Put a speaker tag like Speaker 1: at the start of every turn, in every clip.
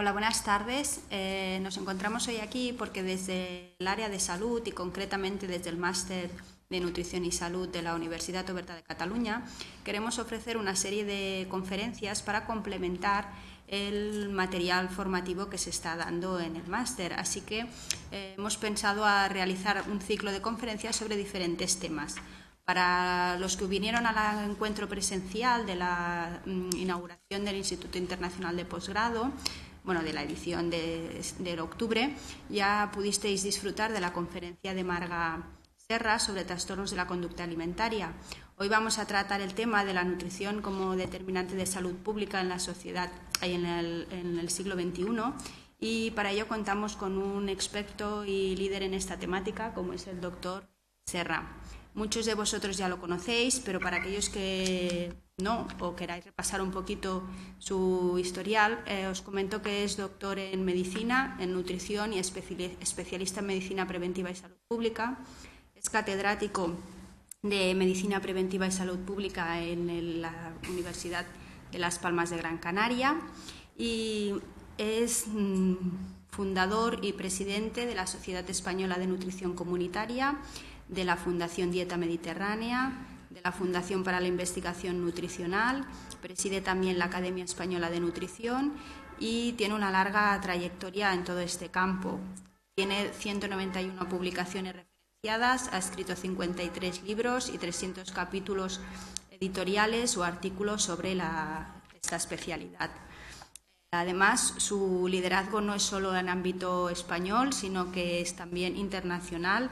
Speaker 1: Hola,
Speaker 2: buenas tardes. Eh, nos encontramos hoy aquí porque desde el área de salud y concretamente desde el máster de Nutrición y Salud de la Universidad Oberta de Cataluña, queremos ofrecer una serie de conferencias para complementar el material formativo que se está dando en el máster. Así que eh, hemos pensado a realizar un ciclo de conferencias sobre diferentes temas. Para los que vinieron al encuentro presencial de la mm, inauguración del Instituto Internacional de Posgrado, bueno, de la edición de, del octubre, ya pudisteis disfrutar de la conferencia de Marga Serra sobre trastornos de la conducta alimentaria. Hoy vamos a tratar el tema de la nutrición como determinante de salud pública en la sociedad en el siglo XXI y para ello contamos con un experto y líder en esta temática como es el doctor Serra. Muchos de vosotros ya lo conocéis, pero para aquellos que no o queráis repasar un poquito su historial, eh, os comento que es doctor en medicina, en nutrición y especialista en medicina preventiva y salud pública. Es catedrático de medicina preventiva y salud pública en la Universidad de Las Palmas de Gran Canaria y es mm, fundador y presidente de la Sociedad Española de Nutrición Comunitaria, de la Fundación Dieta Mediterránea, la Fundación para la Investigación Nutricional, preside también la Academia Española de Nutrición y tiene una larga trayectoria en todo este campo. Tiene 191 publicaciones referenciadas, ha escrito 53 libros y 300 capítulos editoriales o artículos sobre la, esta especialidad. Además, su liderazgo no es solo en ámbito español, sino que es también internacional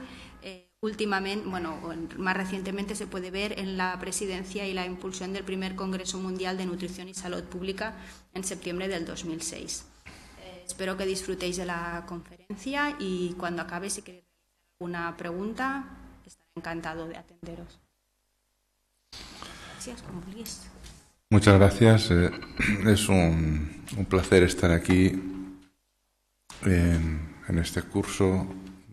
Speaker 2: Últimamente, bueno, más recientemente se puede ver en la presidencia y la impulsión del primer Congreso Mundial de Nutrición y Salud Pública en septiembre del 2006. Eh, espero que disfrutéis de la conferencia y cuando acabe, si queréis una pregunta, estaré encantado de atenderos. Gracias,
Speaker 1: Muchas gracias. Eh, es un, placer estar aquí eh, en este curso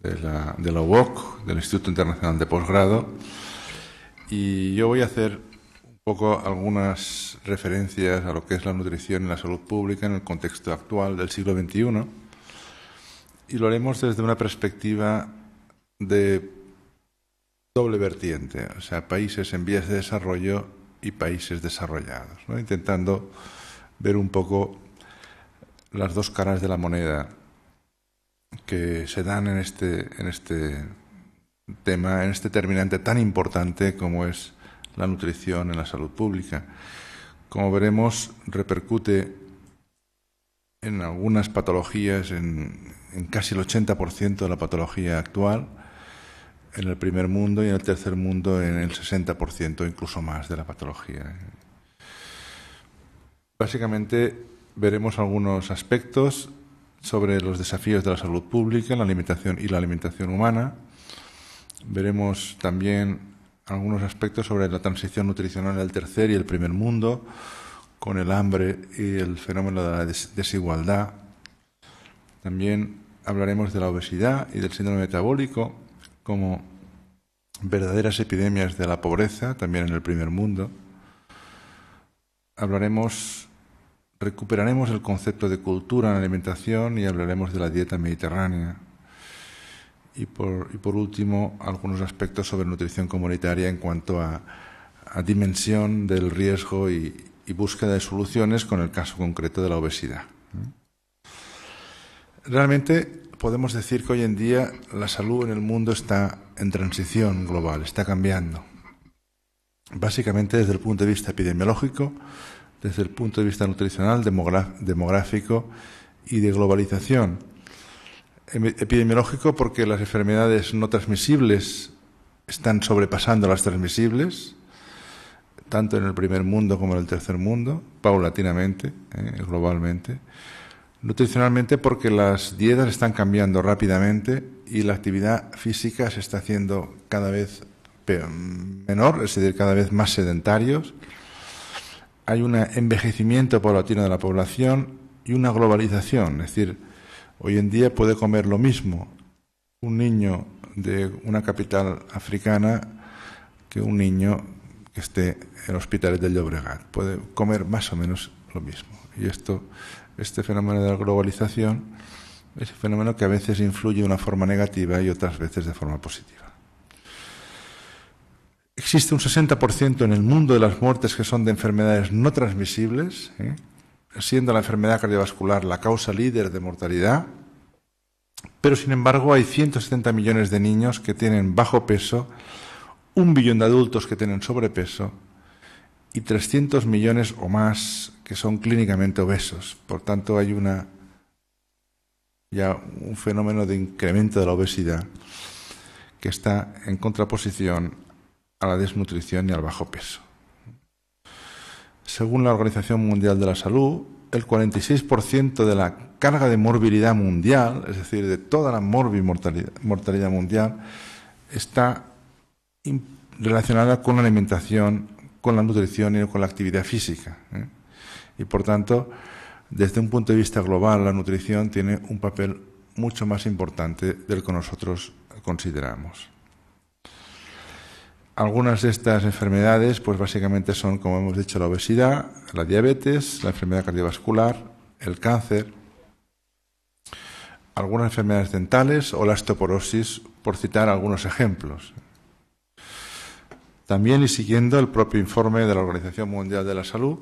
Speaker 1: de la, de la UOC, del Instituto Internacional de Posgrado, y yo voy a hacer un poco algunas referencias a lo que es la nutrición y la salud pública en el contexto actual del siglo XXI, y lo haremos desde una perspectiva de doble vertiente, o sea, países en vías de desarrollo y países desarrollados, ¿no? intentando ver un poco las dos caras de la moneda que se dan este, en este, tema, en este terminante tan importante como es la nutrición en la salud pública. Como veremos, repercute en algunas patologías, en, en casi el 80% de la patología actual, en el primer mundo y en el tercer mundo en el 60%, incluso más, de la patología. Básicamente veremos algunos aspectos sobre los desafíos de la salud pública, la alimentación y la alimentación humana. Veremos también algunos aspectos sobre la transición nutricional del tercer y el primer mundo, con el hambre y el fenómeno de la desigualdad. También hablaremos de la obesidad y del síndrome metabólico como verdaderas epidemias de la pobreza, también en el primer mundo. Hablaremos recuperaremos el concepto de cultura en alimentación y hablaremos de la dieta mediterránea. Y por, último, algunos aspectos sobre nutrición comunitaria en cuanto a, dimensión del riesgo y, búsqueda de soluciones con el caso concreto de la obesidad. Realmente podemos decir que hoy en día la salud en el mundo está en transición global, está cambiando. Básicamente desde el punto de vista epidemiológico, desde el punto de vista nutricional, demográfico y de globalización. Epidemiológico porque las enfermedades no transmisibles están sobrepasando las transmisibles, tanto en el primer mundo como en el tercer mundo, paulatinamente, eh, globalmente. Nutricionalmente porque las dietas están cambiando rápidamente y la actividad física se está haciendo cada vez menor, es decir, cada vez más sedentarios hay un envejecimiento paulatino de la población y una globalización. Es decir, hoy en día puede comer lo mismo un niño de una capital africana que un niño que esté en hospitales del Llobregat. Puede comer más o menos lo mismo. Y esto, este fenómeno de la globalización es un fenómeno que a veces influye de una forma negativa y otras veces de forma positiva. Existe un 60% en el mundo de las muertes que son de enfermedades no transmisibles, ¿eh? siendo la enfermedad cardiovascular la causa líder de mortalidad, pero sin embargo hay 170 millones de niños que tienen bajo peso, un billón de adultos que tienen sobrepeso y 300 millones o más que son clínicamente obesos. Por tanto, hay una ya un fenómeno de incremento de la obesidad que está en contraposición a la desnutrición y al bajo peso. Según la Organización Mundial de la Salud, el 46% de la carga de morbilidad mundial, es decir, de toda la morbi mortalidad mundial, está relacionada con la alimentación, con la nutrición y con la actividad física. ¿eh? Y por tanto, desde un punto de vista global, la nutrición tiene un papel mucho más importante del que nosotros consideramos. Algunas de estas enfermedades, pues básicamente son, como hemos dicho, la obesidad, la diabetes, la enfermedad cardiovascular, el cáncer, algunas enfermedades dentales o la osteoporosis, por citar algunos ejemplos. También y siguiendo el propio informe de la Organización Mundial de la Salud,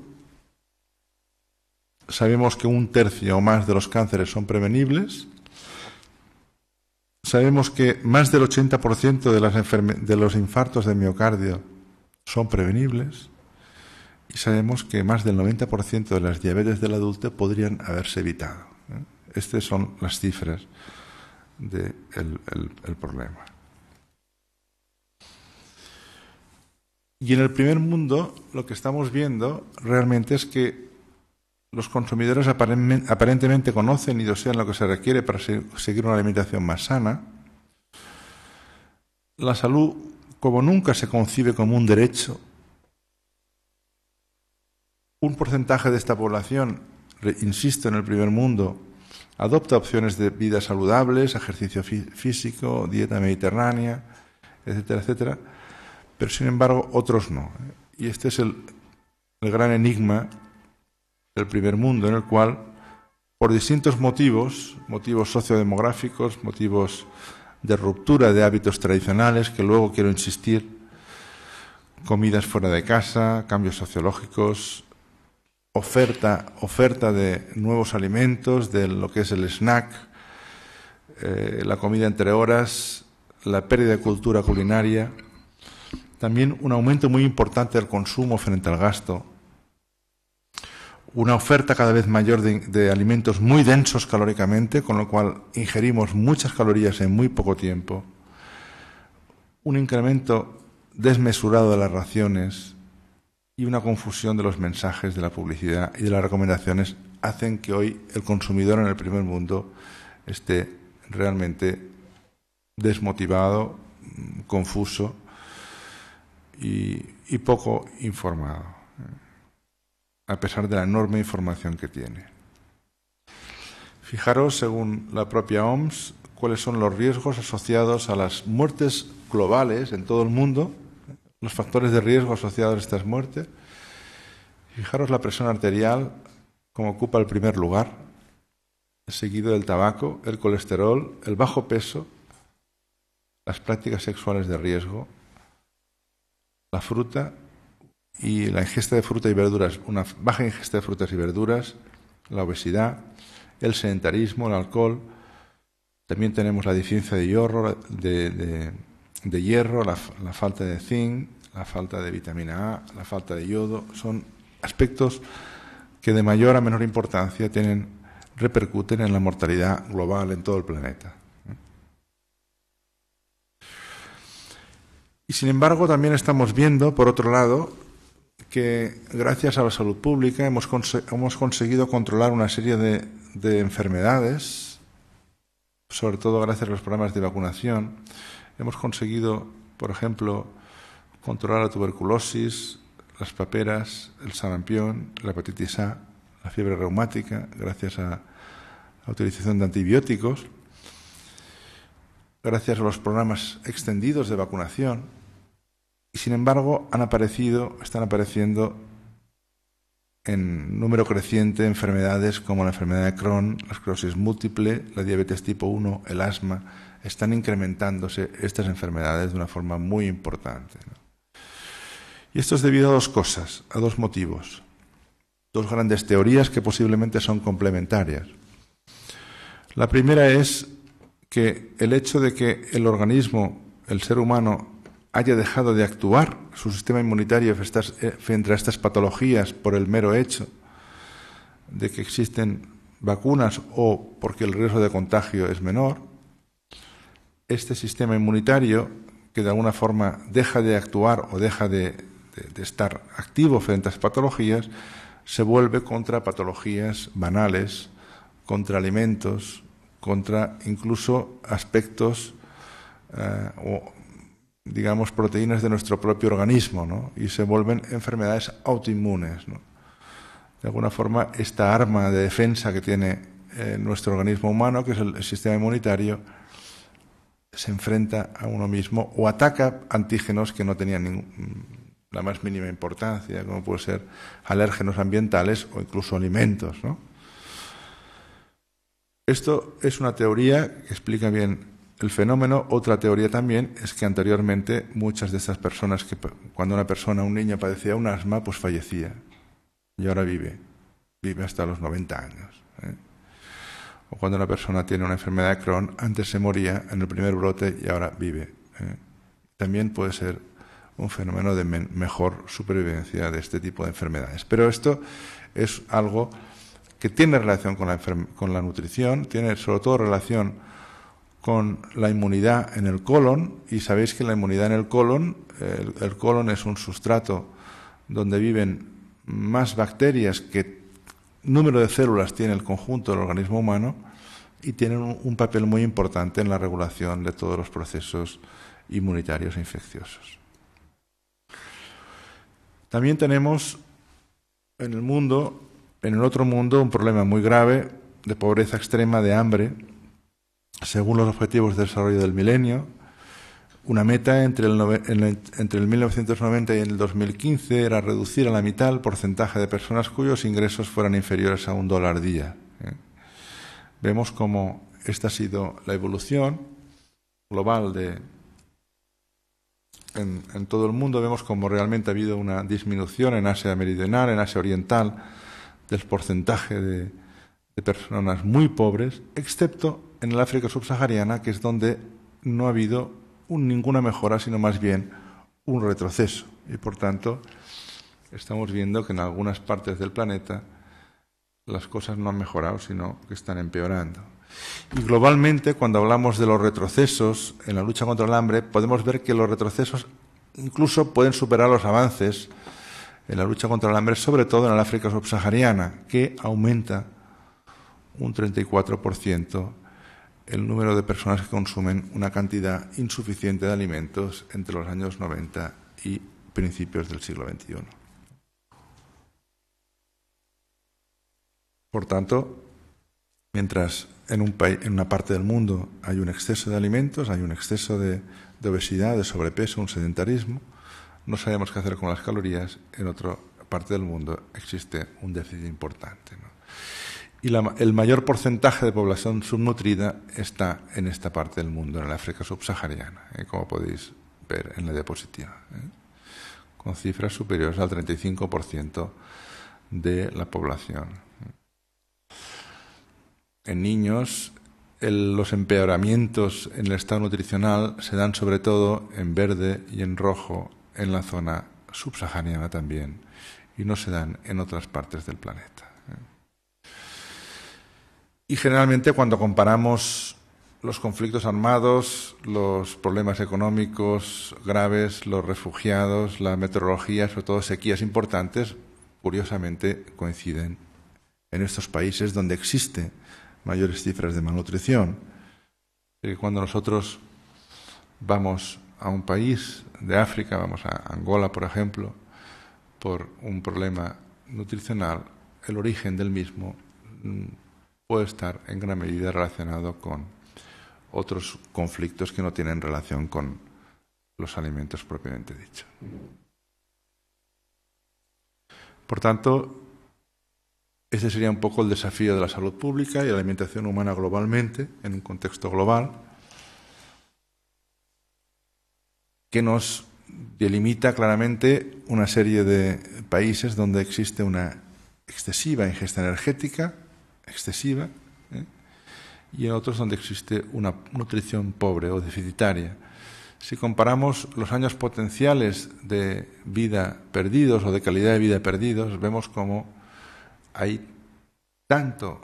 Speaker 1: sabemos que un tercio o más de los cánceres son prevenibles sabemos que más del 80% de, los infartos de miocardio son prevenibles y sabemos que más del 90% de las diabetes del adulto podrían haberse evitado. ¿eh? Estas son las cifras del problema. Y en el primer mundo lo que estamos viendo realmente es que los consumidores aparentemente conocen y desean lo que se requiere para seguir una alimentación más sana. La salud, como nunca, se concibe como un derecho. Un porcentaje de esta población, insisto, en el primer mundo, adopta opciones de vida saludables, ejercicio físico, dieta mediterránea, etcétera, etcétera. Pero, sin embargo, otros no. ¿eh? Y este es el, el gran enigma el primer mundo, en el cual, por distintos motivos, motivos sociodemográficos, motivos de ruptura de hábitos tradicionales, que luego quiero insistir, comidas fuera de casa, cambios sociológicos, oferta, de nuevos alimentos, de lo que es el snack, eh, la comida entre horas, la pérdida de cultura culinaria, también un aumento muy importante del consumo frente al gasto, una oferta cada vez mayor de, alimentos muy densos calóricamente, con lo cual ingerimos muchas calorías en muy poco tiempo, un incremento desmesurado de las raciones y una confusión de los mensajes de la publicidad y de las recomendaciones hacen que hoy el consumidor en el primer mundo esté realmente desmotivado, confuso y poco informado a pesar de la enorme información que tiene. Fijaros, según la propia OMS, cuáles son los riesgos asociados a las muertes globales en todo el mundo, los factores de riesgo asociados a estas muertes. Fijaros la presión arterial, como ocupa el primer lugar, seguido del tabaco, el colesterol, el bajo peso, las prácticas sexuales de riesgo, la fruta y la ingesta de frutas y verduras, una baja ingesta de frutas y verduras, la obesidad, el sedentarismo, el alcohol. También tenemos la deficiencia de hierro, de, hierro la, la, falta de zinc, la falta de vitamina A, la falta de yodo. Son aspectos que de mayor a menor importancia tienen, repercuten en la mortalidad global en todo el planeta. ¿eh? Y sin embargo, también estamos viendo, por otro lado, que gracias a la salud pública hemos, conseguido controlar una serie de, de, enfermedades, sobre todo gracias a los programas de vacunación. Hemos conseguido, por ejemplo, controlar la tuberculosis, las paperas, el sarampión, la hepatitis A, la fiebre reumática, gracias a la utilización de antibióticos, gracias a los programas extendidos de vacunación y sin embargo, han aparecido, están apareciendo en número creciente enfermedades como la enfermedad de Crohn, la esclerosis múltiple, la diabetes tipo 1, el asma. Están incrementándose estas enfermedades de una forma muy importante. Y esto es debido a dos cosas, a dos motivos, dos grandes teorías que posiblemente son complementarias. La primera es que el hecho de que el organismo, el ser humano, haya dejado de actuar su sistema inmunitario eh, frente a estas patologías por el mero hecho de que existen vacunas o porque el riesgo de contagio es menor, este sistema inmunitario que de alguna forma deja de actuar o deja de, estar activo frente a estas patologías, se vuelve contra patologías banales, contra alimentos, contra incluso aspectos eh, digamos, proteínas de nuestro propio organismo ¿no? y se vuelven enfermedades autoinmunes. De alguna forma, esta arma de defensa que tiene eh, nuestro organismo humano, que es el, sistema inmunitario, se enfrenta a uno mismo o ataca antígenos que no tenían la más mínima importancia, como puede ser alérgenos ambientales o incluso alimentos. Esto es una teoría que explica bien el fenómeno, otra teoría también, es que anteriormente muchas de estas personas que cuando una persona, un niño padecía un asma, pues fallecía. Y ahora vive. Vive hasta los 90 años. ¿eh? O cuando una persona tiene una enfermedad de Crohn, antes se moría en el primer brote y ahora vive. ¿eh? También puede ser un fenómeno de mejor supervivencia de este tipo de enfermedades. Pero esto es algo que tiene relación con la nutrición, tiene sobre todo relación con la inmunidad en el colon y sabéis que la inmunidad en el colon, el, colon es un sustrato donde viven más bacterias que número de células tiene el conjunto del organismo humano y tienen un, un papel muy importante en la regulación de todos los procesos inmunitarios e infecciosos. También tenemos en el mundo, en el otro mundo, un problema muy grave de pobreza extrema, de hambre, según los objetivos de desarrollo del milenio, una meta entre el, 1990 y el 2015 era reducir a la mitad el porcentaje de personas cuyos ingresos fueran inferiores a un dólar día. ¿eh? Vemos cómo esta ha sido la evolución global de, en, todo el mundo. Vemos cómo realmente ha habido una disminución en Asia Meridional, en Asia Oriental, del porcentaje de personas muy pobres, excepto en el África subsahariana, que es donde no ha habido ninguna mejora, sino más bien un retroceso. Y por tanto, estamos viendo que en algunas partes del planeta las cosas no han mejorado, sino que están empeorando. Y globalmente, cuando hablamos de los retrocesos en la lucha contra el hambre, podemos ver que los retrocesos incluso pueden superar los avances en la lucha contra el hambre, sobre todo en el África subsahariana, que aumenta un 34% el número de personas que consumen una cantidad insuficiente de alimentos entre los años 90 y principios del siglo XXI. Por tanto, mientras en, una parte del mundo hay un exceso de alimentos, hay un exceso de obesidad, de sobrepeso, un sedentarismo, no sabemos qué hacer con las calorías, en otra parte del mundo existe un déficit importante. Y el mayor porcentaje de población subnutrida está en esta parte del mundo, en el África subsahariana, ¿eh? como podéis ver en la diapositiva, ¿eh? con cifras superiores al 35% de la población. En niños, los empeoramientos en el estado nutricional se dan sobre todo en verde y en rojo en la zona subsahariana también, y no se dan en otras partes del planeta. Y generalmente cuando comparamos los conflictos armados, los problemas económicos graves, los refugiados, la meteorología, sobre todo sequías importantes, curiosamente coinciden en estos países donde existen mayores cifras de malnutrición. Eh, cuando nosotros vamos a un país de África, vamos a Angola, por ejemplo, por un problema nutricional, el origen del mismo mm, puede estar en gran medida relacionado con otros conflictos que no tienen relación con los alimentos propiamente dichos. Por tanto, este sería un poco el desafío de la salud pública y la alimentación humana globalmente, en un contexto global, que nos delimita claramente una serie de países donde existe una excesiva ingesta energética excesiva ¿eh? y en otros donde existe una nutrición pobre o deficitaria. Si comparamos los años potenciales de vida perdidos o de calidad de vida perdidos, vemos como hay tanto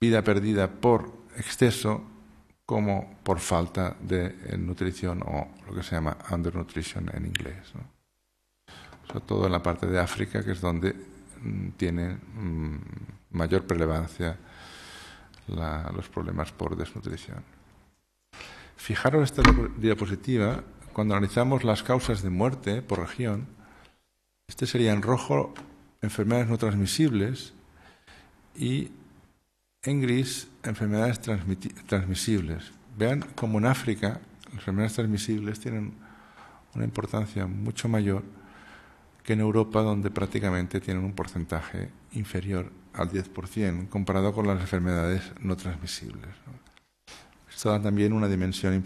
Speaker 1: vida perdida por exceso como por falta de eh, nutrición o lo que se llama undernutrition en inglés. Sobre todo en la parte de África, que es donde mm, tiene... Mm, mayor relevancia los problemas por desnutrición. Fijaros esta diapositiva, cuando analizamos las causas de muerte por región, este sería en rojo enfermedades no transmisibles y en gris enfermedades transmisibles. Vean cómo en África las enfermedades transmisibles tienen una importancia mucho mayor que en Europa, donde prácticamente tienen un porcentaje inferior al 10%, comparado con las enfermedades no transmisibles. Esto da también una dimensión,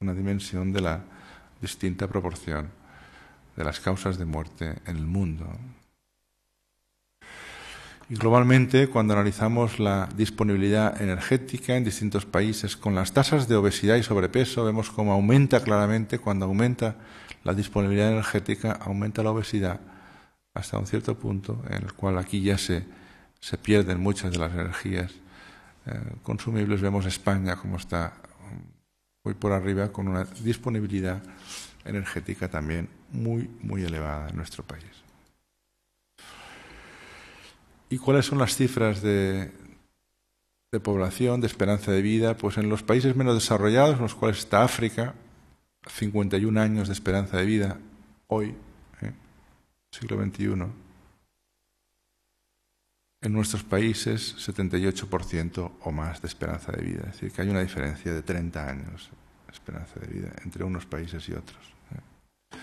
Speaker 1: una dimensión de la distinta proporción de las causas de muerte en el mundo. Y globalmente, cuando analizamos la disponibilidad energética en distintos países con las tasas de obesidad y sobrepeso, vemos cómo aumenta claramente cuando aumenta la disponibilidad energética, aumenta la obesidad hasta un cierto punto en el cual aquí ya se se pierden muchas de las energías eh, consumibles. Vemos España como está muy mm, por arriba con una disponibilidad energética también muy, muy elevada en nuestro país. ¿Y cuáles son las cifras de, de población, de esperanza de vida? Pues en los países menos desarrollados, en los cuales está África, 51 años de esperanza de vida hoy, ¿eh? siglo XXI en nuestros países 78% o más de esperanza de vida. Es decir, que hay una diferencia de 30 años de esperanza de vida entre unos países y otros. ¿eh?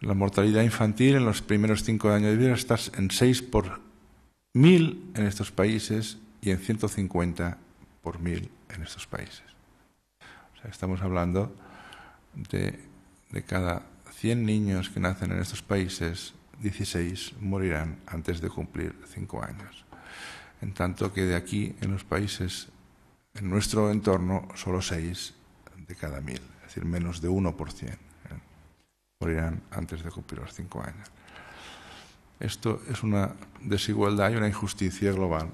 Speaker 1: La mortalidad infantil en los primeros cinco años de vida está en 6 por 1.000 en estos países y en 150 por 1.000 en estos países. O sea, estamos hablando de, de cada 100 niños que nacen en estos países, 16 morirán antes de cumplir cinco años. En tanto que de aquí, en los países, en nuestro entorno, solo 6 de cada mil, es decir, menos de 1%, ¿eh? morirán antes de cumplir los cinco años. Esto es una desigualdad y una injusticia global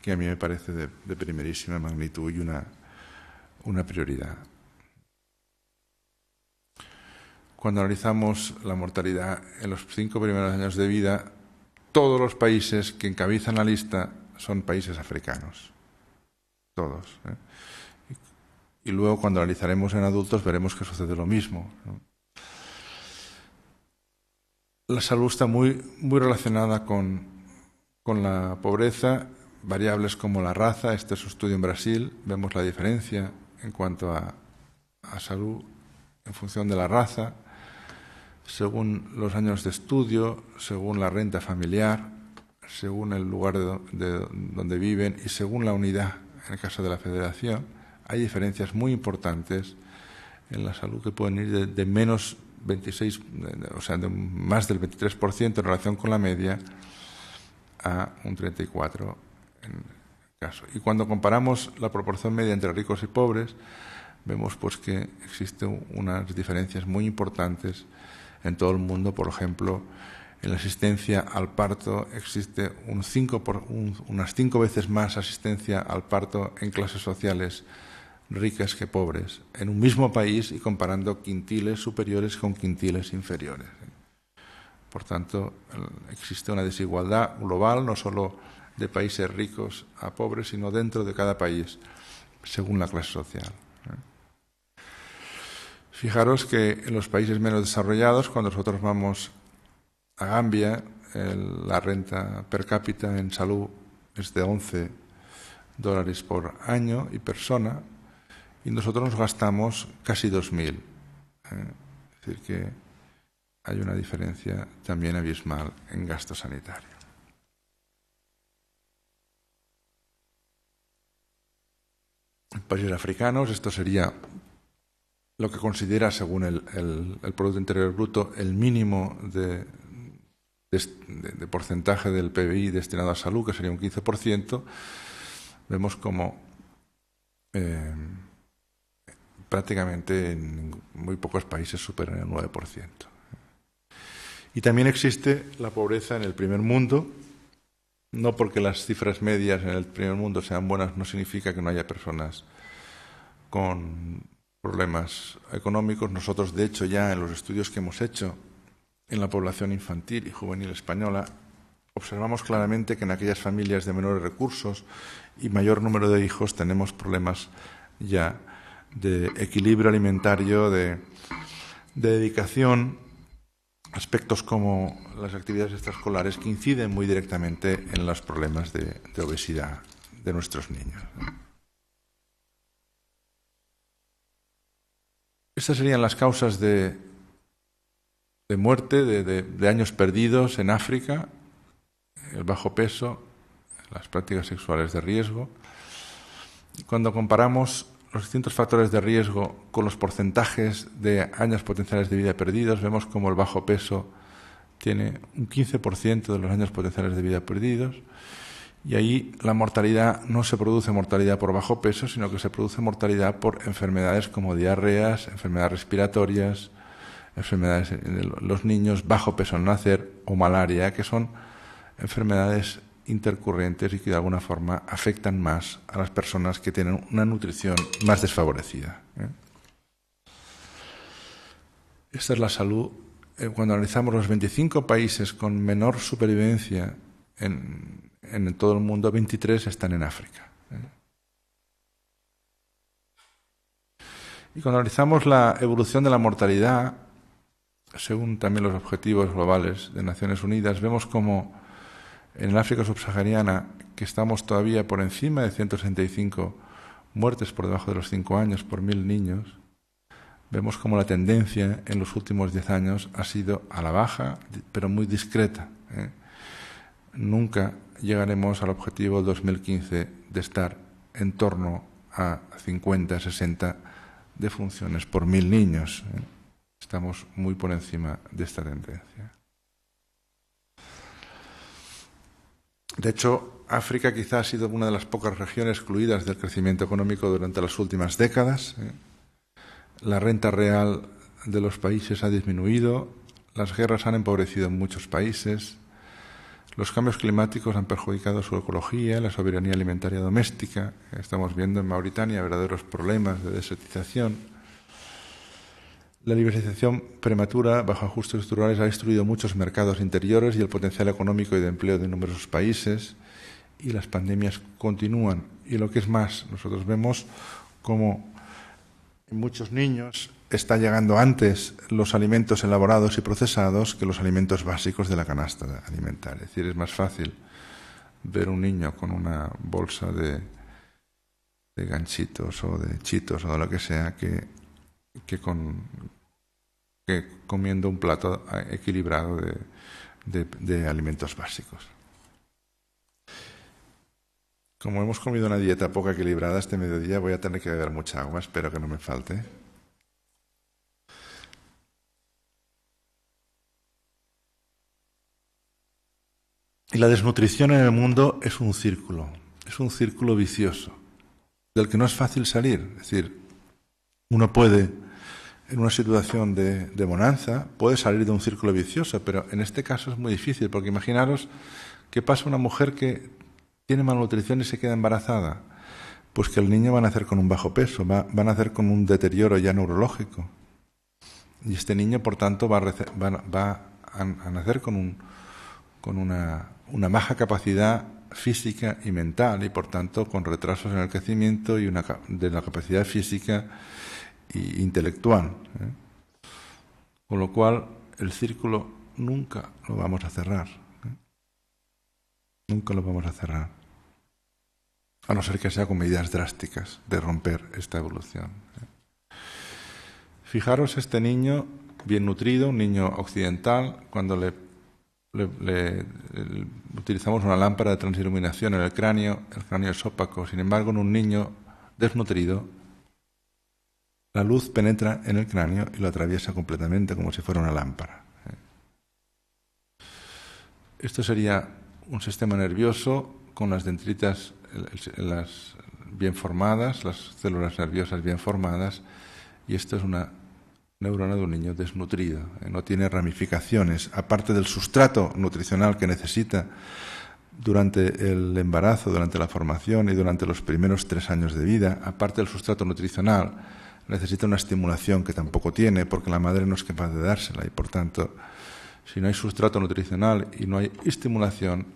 Speaker 1: que a mí me parece de, de primerísima magnitud y una prioridad. cuando analizamos la mortalidad en los cinco primeros años de vida, todos los países que encabezan la lista son países africanos. Todos. ¿eh? Y luego cuando analizaremos en adultos veremos que sucede lo mismo. La salud está muy, muy relacionada con, la pobreza, variables como la raza, este es un estudio en Brasil, vemos la diferencia en cuanto a, a salud en función de la raza, según los años de estudio, según la renta familiar, según el lugar donde viven y según la unidad, en el caso de la federación, hay diferencias muy importantes en la salud que pueden ir de, menos 26, o sea, de más del 23% en relación con la media a un 34% en caso. Y cuando comparamos la proporción media entre ricos y pobres, vemos pues que existen unas diferencias muy importantes en todo el mundo, por ejemplo, en la asistencia al parto existe unas cinco veces más asistencia al parto en clases sociales ricas que pobres, en un mismo país y comparando quintiles superiores con quintiles inferiores. Por tanto, existe una desigualdad global, no solo de países ricos a pobres, sino dentro de cada país, según la clase social. Fijaros que en los países menos desarrollados, cuando nosotros vamos a Gambia, la renta per cápita en salud es de 11 dólares por año y persona, y nosotros nos gastamos casi 2.000. ¿eh? Es decir, que hay una diferencia también abismal en gasto sanitario. En países africanos esto sería lo que considera, según el, Producto Interior Bruto, el mínimo de, porcentaje del PBI destinado a salud, que sería un 15%, vemos como eh, prácticamente en muy pocos países superan el 9%. Y también existe la pobreza en el primer mundo. No porque las cifras medias en el primer mundo sean buenas, no significa que no haya personas con problemas económicos. Nosotros, de hecho, ya en los estudios que hemos hecho en la población infantil y juvenil española, observamos claramente que en aquellas familias de menores recursos y mayor número de hijos tenemos problemas ya de equilibrio alimentario, de, dedicación, aspectos como las actividades extraescolares que inciden muy directamente en los problemas de obesidad de nuestros niños. Estas serían las causas de, de muerte, de, años perdidos en África, el bajo peso, las prácticas sexuales de riesgo. Cuando comparamos los distintos factores de riesgo con los porcentajes de años potenciales de vida perdidos, vemos como el bajo peso tiene un 15% de los años potenciales de vida perdidos y ahí la mortalidad no se produce mortalidad por bajo peso, sino que se produce mortalidad por enfermedades como diarreas, enfermedades respiratorias, enfermedades en los niños, bajo peso al nacer o malaria, que son enfermedades intercurrentes y que de alguna forma afectan más a las personas que tienen una nutrición más desfavorecida. ¿eh? Esta es la salud. Eh, cuando analizamos los 25 países con menor supervivencia en, en todo el mundo, 23 están en África. ¿eh? Y cuando analizamos la evolución de la mortalidad, según también los objetivos globales de Naciones Unidas, vemos como en el África subsahariana, que estamos todavía por encima de 165 muertes por debajo de los 5 años por mil niños, vemos como la tendencia en los últimos 10 años ha sido a la baja, pero muy discreta. ¿eh? Nunca llegaremos al objetivo 2015 de estar en torno a 50, 60 de funciones por mil niños. ¿eh? Estamos muy por encima de esta tendencia. De hecho, África quizá ha sido una de las pocas regiones excluidas del crecimiento económico durante las últimas décadas. ¿eh? La renta real de los países ha disminuido, las guerras han empobrecido en muchos países, los cambios climáticos han perjudicado su ecología, la soberanía alimentaria doméstica. Estamos viendo en Mauritania verdaderos problemas de desertización. La diversificación prematura bajo ajustes estructurales ha destruido muchos mercados interiores y el potencial económico y de empleo de numerosos países. Y las pandemias continúan. Y lo que es más, nosotros vemos como muchos niños está llegando antes los alimentos elaborados y procesados que los alimentos básicos de la canasta alimentaria. Es decir, es más fácil ver un niño con una bolsa de, de ganchitos o de chitos o de lo que sea que, con, que comiendo un plato equilibrado de, de alimentos básicos. Como hemos comido una dieta poco equilibrada este mediodía, voy a tener que beber mucha agua, espero que no me falte. Y la desnutrición en el mundo es un círculo, es un círculo vicioso, del que no es fácil salir. Es decir, uno puede, en una situación de, bonanza, puede salir de un círculo vicioso, pero en este caso es muy difícil, porque imaginaros qué pasa una mujer que tiene malnutrición y se queda embarazada. Pues que el niño va a nacer con un bajo peso, va, a nacer con un deterioro ya neurológico. Y este niño, por tanto, va a, a nacer con, un, con una una baja capacidad física y mental y por tanto con retrasos en el crecimiento y una, de la capacidad física e intelectual. ¿eh? Con lo cual el círculo nunca lo vamos a cerrar. ¿eh? Nunca lo vamos a cerrar. A no ser que sea con medidas drásticas de romper esta evolución. ¿eh? Fijaros este niño bien nutrido, un niño occidental, cuando le le, utilizamos una lámpara de transiluminación en el cráneo, el cráneo es opaco. Sin embargo, en un niño desnutrido, la luz penetra en el cráneo y lo atraviesa completamente como si fuera una lámpara. Esto sería un sistema nervioso con las dendritas bien formadas, las células nerviosas bien formadas, y esto es una neurona de un niño desnutrido. Eh, no tiene ramificaciones. Aparte del sustrato nutricional que necesita durante el embarazo, durante la formación y durante los primeros tres años de vida, aparte del sustrato nutricional, necesita una estimulación que tampoco tiene porque la madre no es capaz de dársela y por tanto, si no hay sustrato nutricional y no hay estimulación,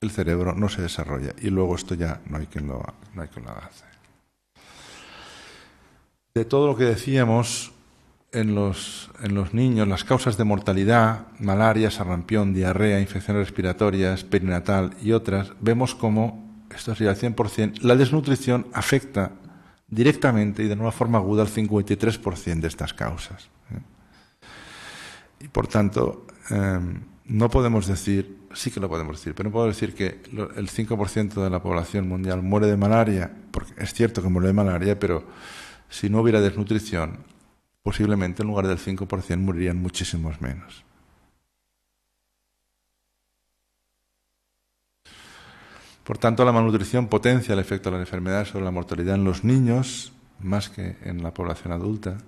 Speaker 1: el cerebro no se desarrolla y luego esto ya no hay quien lo, no hay lo hace. De todo lo que decíamos, en los, en los niños las causas de mortalidad, malaria, sarampión, diarrea, infecciones respiratorias, perinatal y otras, vemos cómo, esto sería al 100%, la desnutrición afecta directamente y de una forma aguda al 53% de estas causas. ¿eh? Y por tanto, em, no podemos decir, sí que lo podemos decir, pero no puedo decir que el 5% de la población mundial muere de malaria, porque es cierto que muere de malaria, pero si no hubiera desnutrición, posiblemente en lugar del 5% morirían muchísimos menos. Por tanto, la malnutrición potencia el efecto de la enfermedad sobre la mortalidad en los niños más que en la población adulta.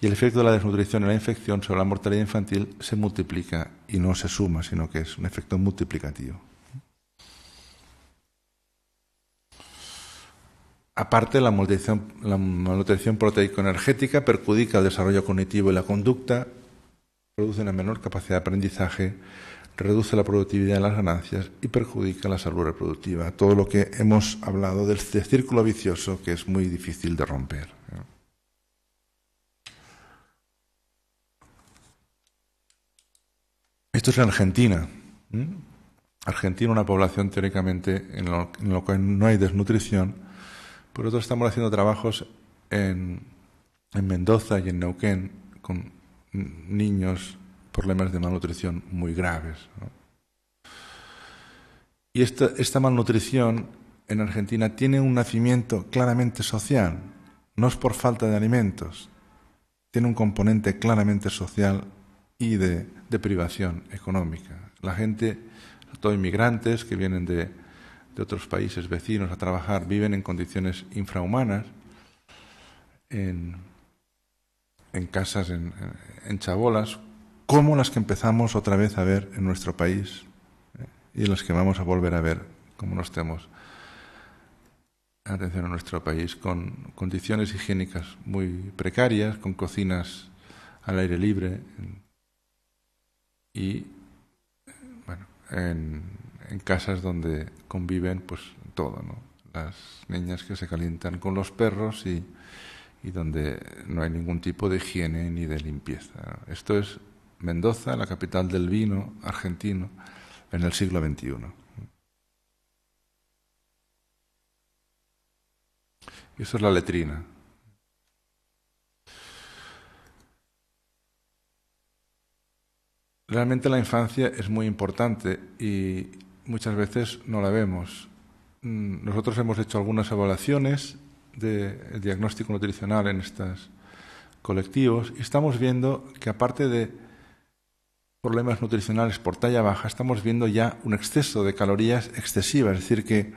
Speaker 1: Y el efecto de la desnutrición en la infección sobre la mortalidad infantil se multiplica y no se suma, sino que es un efecto multiplicativo. Aparte, la malnutrición, la malnutrición proteico-energética perjudica el desarrollo cognitivo y la conducta, produce una menor capacidad de aprendizaje, reduce la productividad de las ganancias y perjudica la salud reproductiva. Todo lo que hemos hablado del círculo vicioso que es muy difícil de romper. Esto es la Argentina. Argentina, una población teóricamente en la que no hay desnutrición por otro, estamos haciendo trabajos en, Mendoza y en Neuquén con niños problemas de malnutrición muy graves. Y esta, malnutrición en Argentina tiene un nacimiento claramente social, no es por falta de alimentos, tiene un componente claramente social y de, de privación económica. La gente, todos todo inmigrantes que vienen de, de otros países vecinos a trabajar viven en condiciones infrahumanas, en, casas, en, en chabolas, como las que empezamos otra vez a ver en nuestro país ¿eh? y las que vamos a volver a ver, como nos tenemos atención en nuestro país, con condiciones higiénicas muy precarias, con cocinas al aire libre y eh, bueno, en casas donde conviven pues todo, ¿no? Las niñas que se calientan con los perros y, donde no hay ningún tipo de higiene ni de limpieza. Esto es Mendoza, la capital del vino argentino, en el siglo XXI. Y eso es la letrina. Realmente la infancia es muy importante y muchas veces no la vemos. Mm, nosotros hemos hecho algunas evaluaciones del diagnóstico nutricional en estos colectivos y estamos viendo que aparte de problemas nutricionales por talla baja, estamos viendo ya un exceso de calorías excesivas. Es decir, que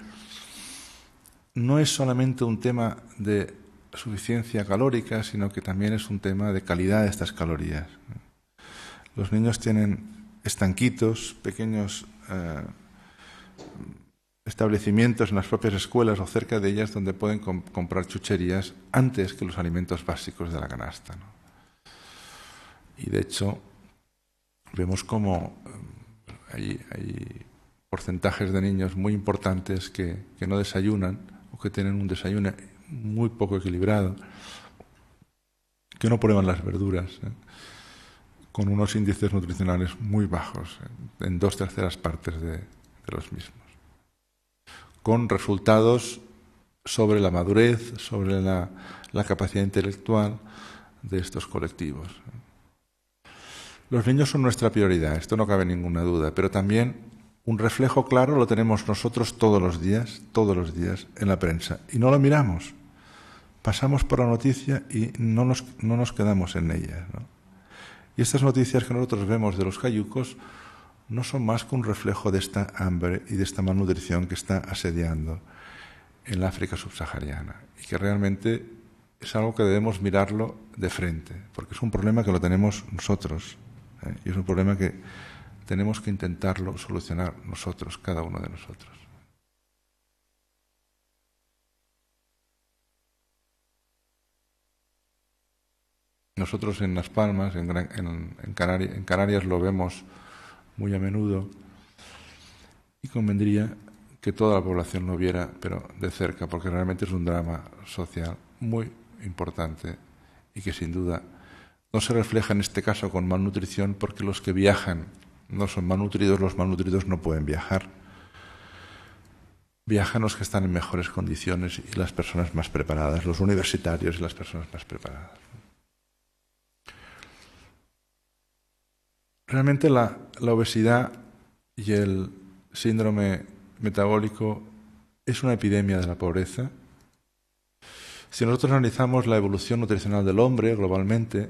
Speaker 1: no es solamente un tema de suficiencia calórica, sino que también es un tema de calidad de estas calorías. Los niños tienen estanquitos, pequeños eh, establecimientos en las propias escuelas o cerca de ellas donde pueden comprar chucherías antes que los alimentos básicos de la canasta. Y de hecho, vemos como eh, hay, porcentajes de niños muy importantes que, que no desayunan o que tienen un desayuno muy poco equilibrado, que no prueban las verduras. ¿eh? con unos índices nutricionales muy bajos, ¿eh? en dos terceras partes de, los mismos, con resultados sobre la madurez, sobre la, capacidad intelectual de estos colectivos. Los niños son nuestra prioridad, esto no cabe ninguna duda, pero también un reflejo claro lo tenemos nosotros todos los días, todos los días en la prensa, y no lo miramos. Pasamos por la noticia y no nos, quedamos en ella. Y estas noticias que nosotros vemos de los cayucos no son más que un reflejo de esta hambre y de esta malnutrición que está asediando en la África subsahariana y que realmente es algo que debemos mirarlo de frente, porque es un problema que lo tenemos nosotros ¿eh? y es un problema que tenemos que intentarlo solucionar nosotros, cada uno de nosotros. Nosotros en Las Palmas, en Canarias, lo vemos muy a menudo, y convendría que toda la población lo viera, pero de cerca, porque realmente es un drama social muy importante y que sin duda no se refleja en este caso con malnutrición porque los que viajan no son malnutridos, los malnutridos no pueden viajar. Viajan los que están en mejores condiciones y las personas más preparadas, los universitarios y las personas más preparadas. Realmente la, obesidad y el síndrome metabólico es una epidemia de la pobreza. Si nosotros analizamos la evolución nutricional del hombre globalmente,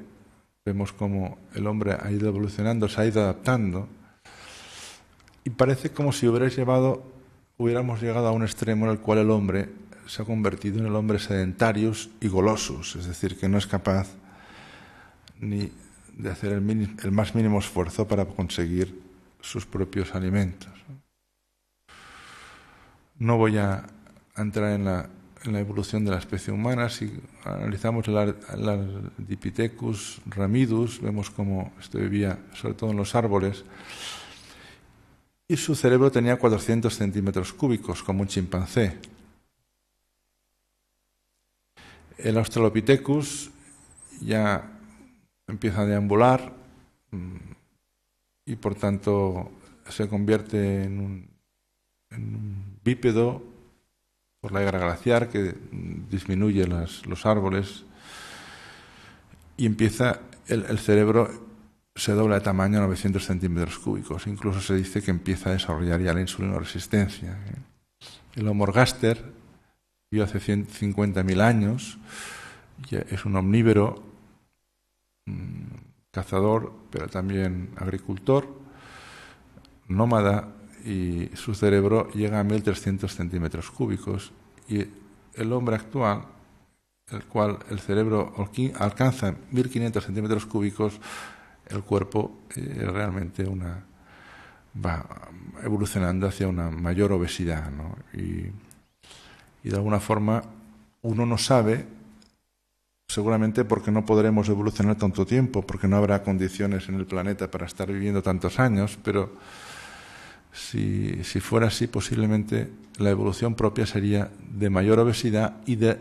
Speaker 1: vemos cómo el hombre ha ido evolucionando, se ha ido adaptando, y parece como si hubiéramos llegado a un extremo en el cual el hombre se ha convertido en el hombre sedentario y golosos, es decir, que no es capaz ni de hacer el, más mínimo esfuerzo para conseguir sus propios alimentos. No voy a entrar en la, evolución de la especie humana. Si analizamos el, Ardipithecus Dipithecus ramidus, vemos cómo este vivía sobre todo en los árboles. Y su cerebro tenía 400 centímetros cúbicos, como un chimpancé. El Australopithecus ya empieza a deambular mm, y por tanto se convierte en un, bípedo por la guerra glaciar que mm, disminuye los árboles y empieza el, cerebro se dobla de tamaño a 900 centímetros cúbicos. Incluso se dice que empieza a desarrollar ya la resistencia ¿eh? El homorgaster vio hace mil años, es un omnívoro Mm, cazador, pero también agricultor, nómada, y su cerebro llega a 1300 centímetros cúbicos. Y el hombre actual, el cual el cerebro alcanza 1500 centímetros cúbicos, el cuerpo eh, realmente una, va evolucionando hacia una mayor obesidad. ¿no? y de alguna forma uno no sabe seguramente porque no podremos evolucionar tanto tiempo, porque no habrá condiciones en el planeta para estar viviendo tantos años, pero si, fuera así, posiblemente la evolución propia sería de mayor obesidad y de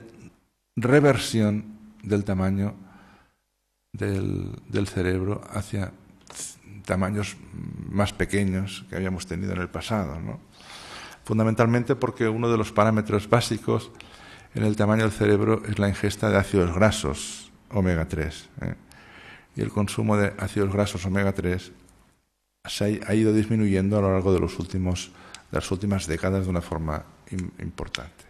Speaker 1: reversión del tamaño del, cerebro hacia tamaños más pequeños que habíamos tenido en el pasado. Fundamentalmente porque uno de los parámetros básicos en el tamaño del cerebro es la ingesta de ácidos grasos omega 3. ¿eh? Y el consumo de ácidos grasos omega 3 ha ido disminuyendo a lo largo de, los últimos, las últimas décadas de una forma importante.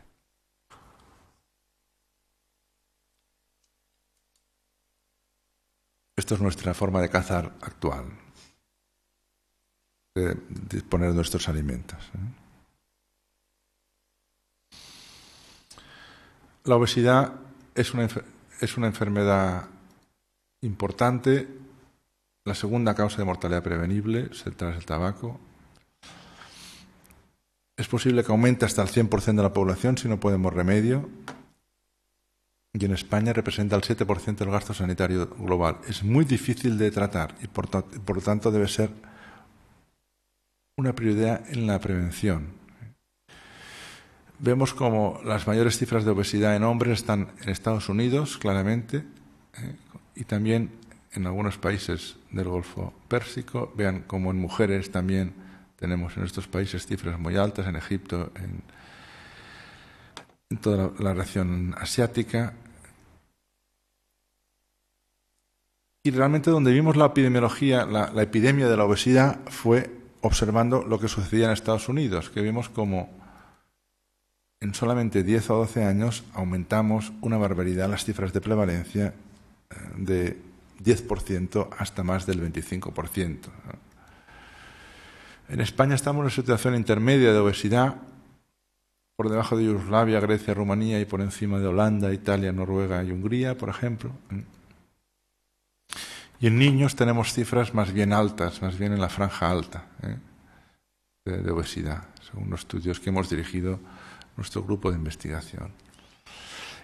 Speaker 1: Esta es nuestra forma de cazar actual, de disponer de nuestros alimentos. ¿eh? La obesidad es una, enfermedad importante, la segunda causa de mortalidad prevenible tras el tabaco. Es posible que aumente hasta el 100% de la población si no podemos remedio. Y en España representa el 7% del gasto sanitario global. Es muy difícil de tratar y por, por lo tanto debe ser una prioridad en la prevención vemos como las mayores cifras de obesidad en hombres están en Estados Unidos, claramente, eh, y también en algunos países del Golfo Pérsico. Vean como en mujeres también tenemos en estos países cifras muy altas, en Egipto, en, toda la, región asiática. Y realmente donde vimos la epidemiología, la, la epidemia de la obesidad, fue observando lo que sucedía en Estados Unidos, que vimos como en solamente 10 o 12 años aumentamos una barbaridad las cifras de prevalencia eh, de 10% hasta más del 25%. En España estamos en una situación intermedia de obesidad, por debajo de Yugoslavia, Grecia, Rumanía y por encima de Holanda, Italia, Noruega y Hungría, por ejemplo. ¿eh? Y en niños tenemos cifras más bien altas, más bien en la franja alta ¿eh? de, de, obesidad, según los estudios que hemos dirigido nuestro grupo de investigación.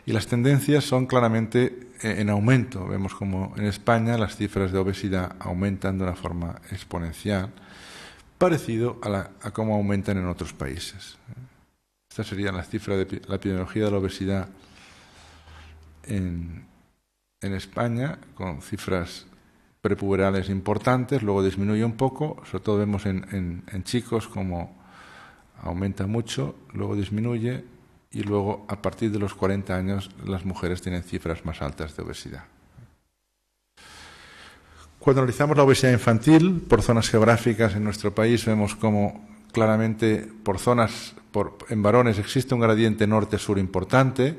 Speaker 1: Y las tendencias son claramente eh, en aumento. Vemos como en España las cifras de obesidad aumentan de una forma exponencial, parecido a, la, a cómo aumentan en otros países. Esta sería la cifra de la epidemiología de la obesidad en, España, con cifras prepuberales importantes, luego disminuye un poco, sobre todo vemos en chicos como aumenta mucho, luego disminuye y luego a partir de los 40 años las mujeres tienen cifras más altas de obesidad. Cuando analizamos la obesidad infantil por zonas geográficas en nuestro país vemos cómo claramente por zonas, en varones existe un gradiente norte-sur importante,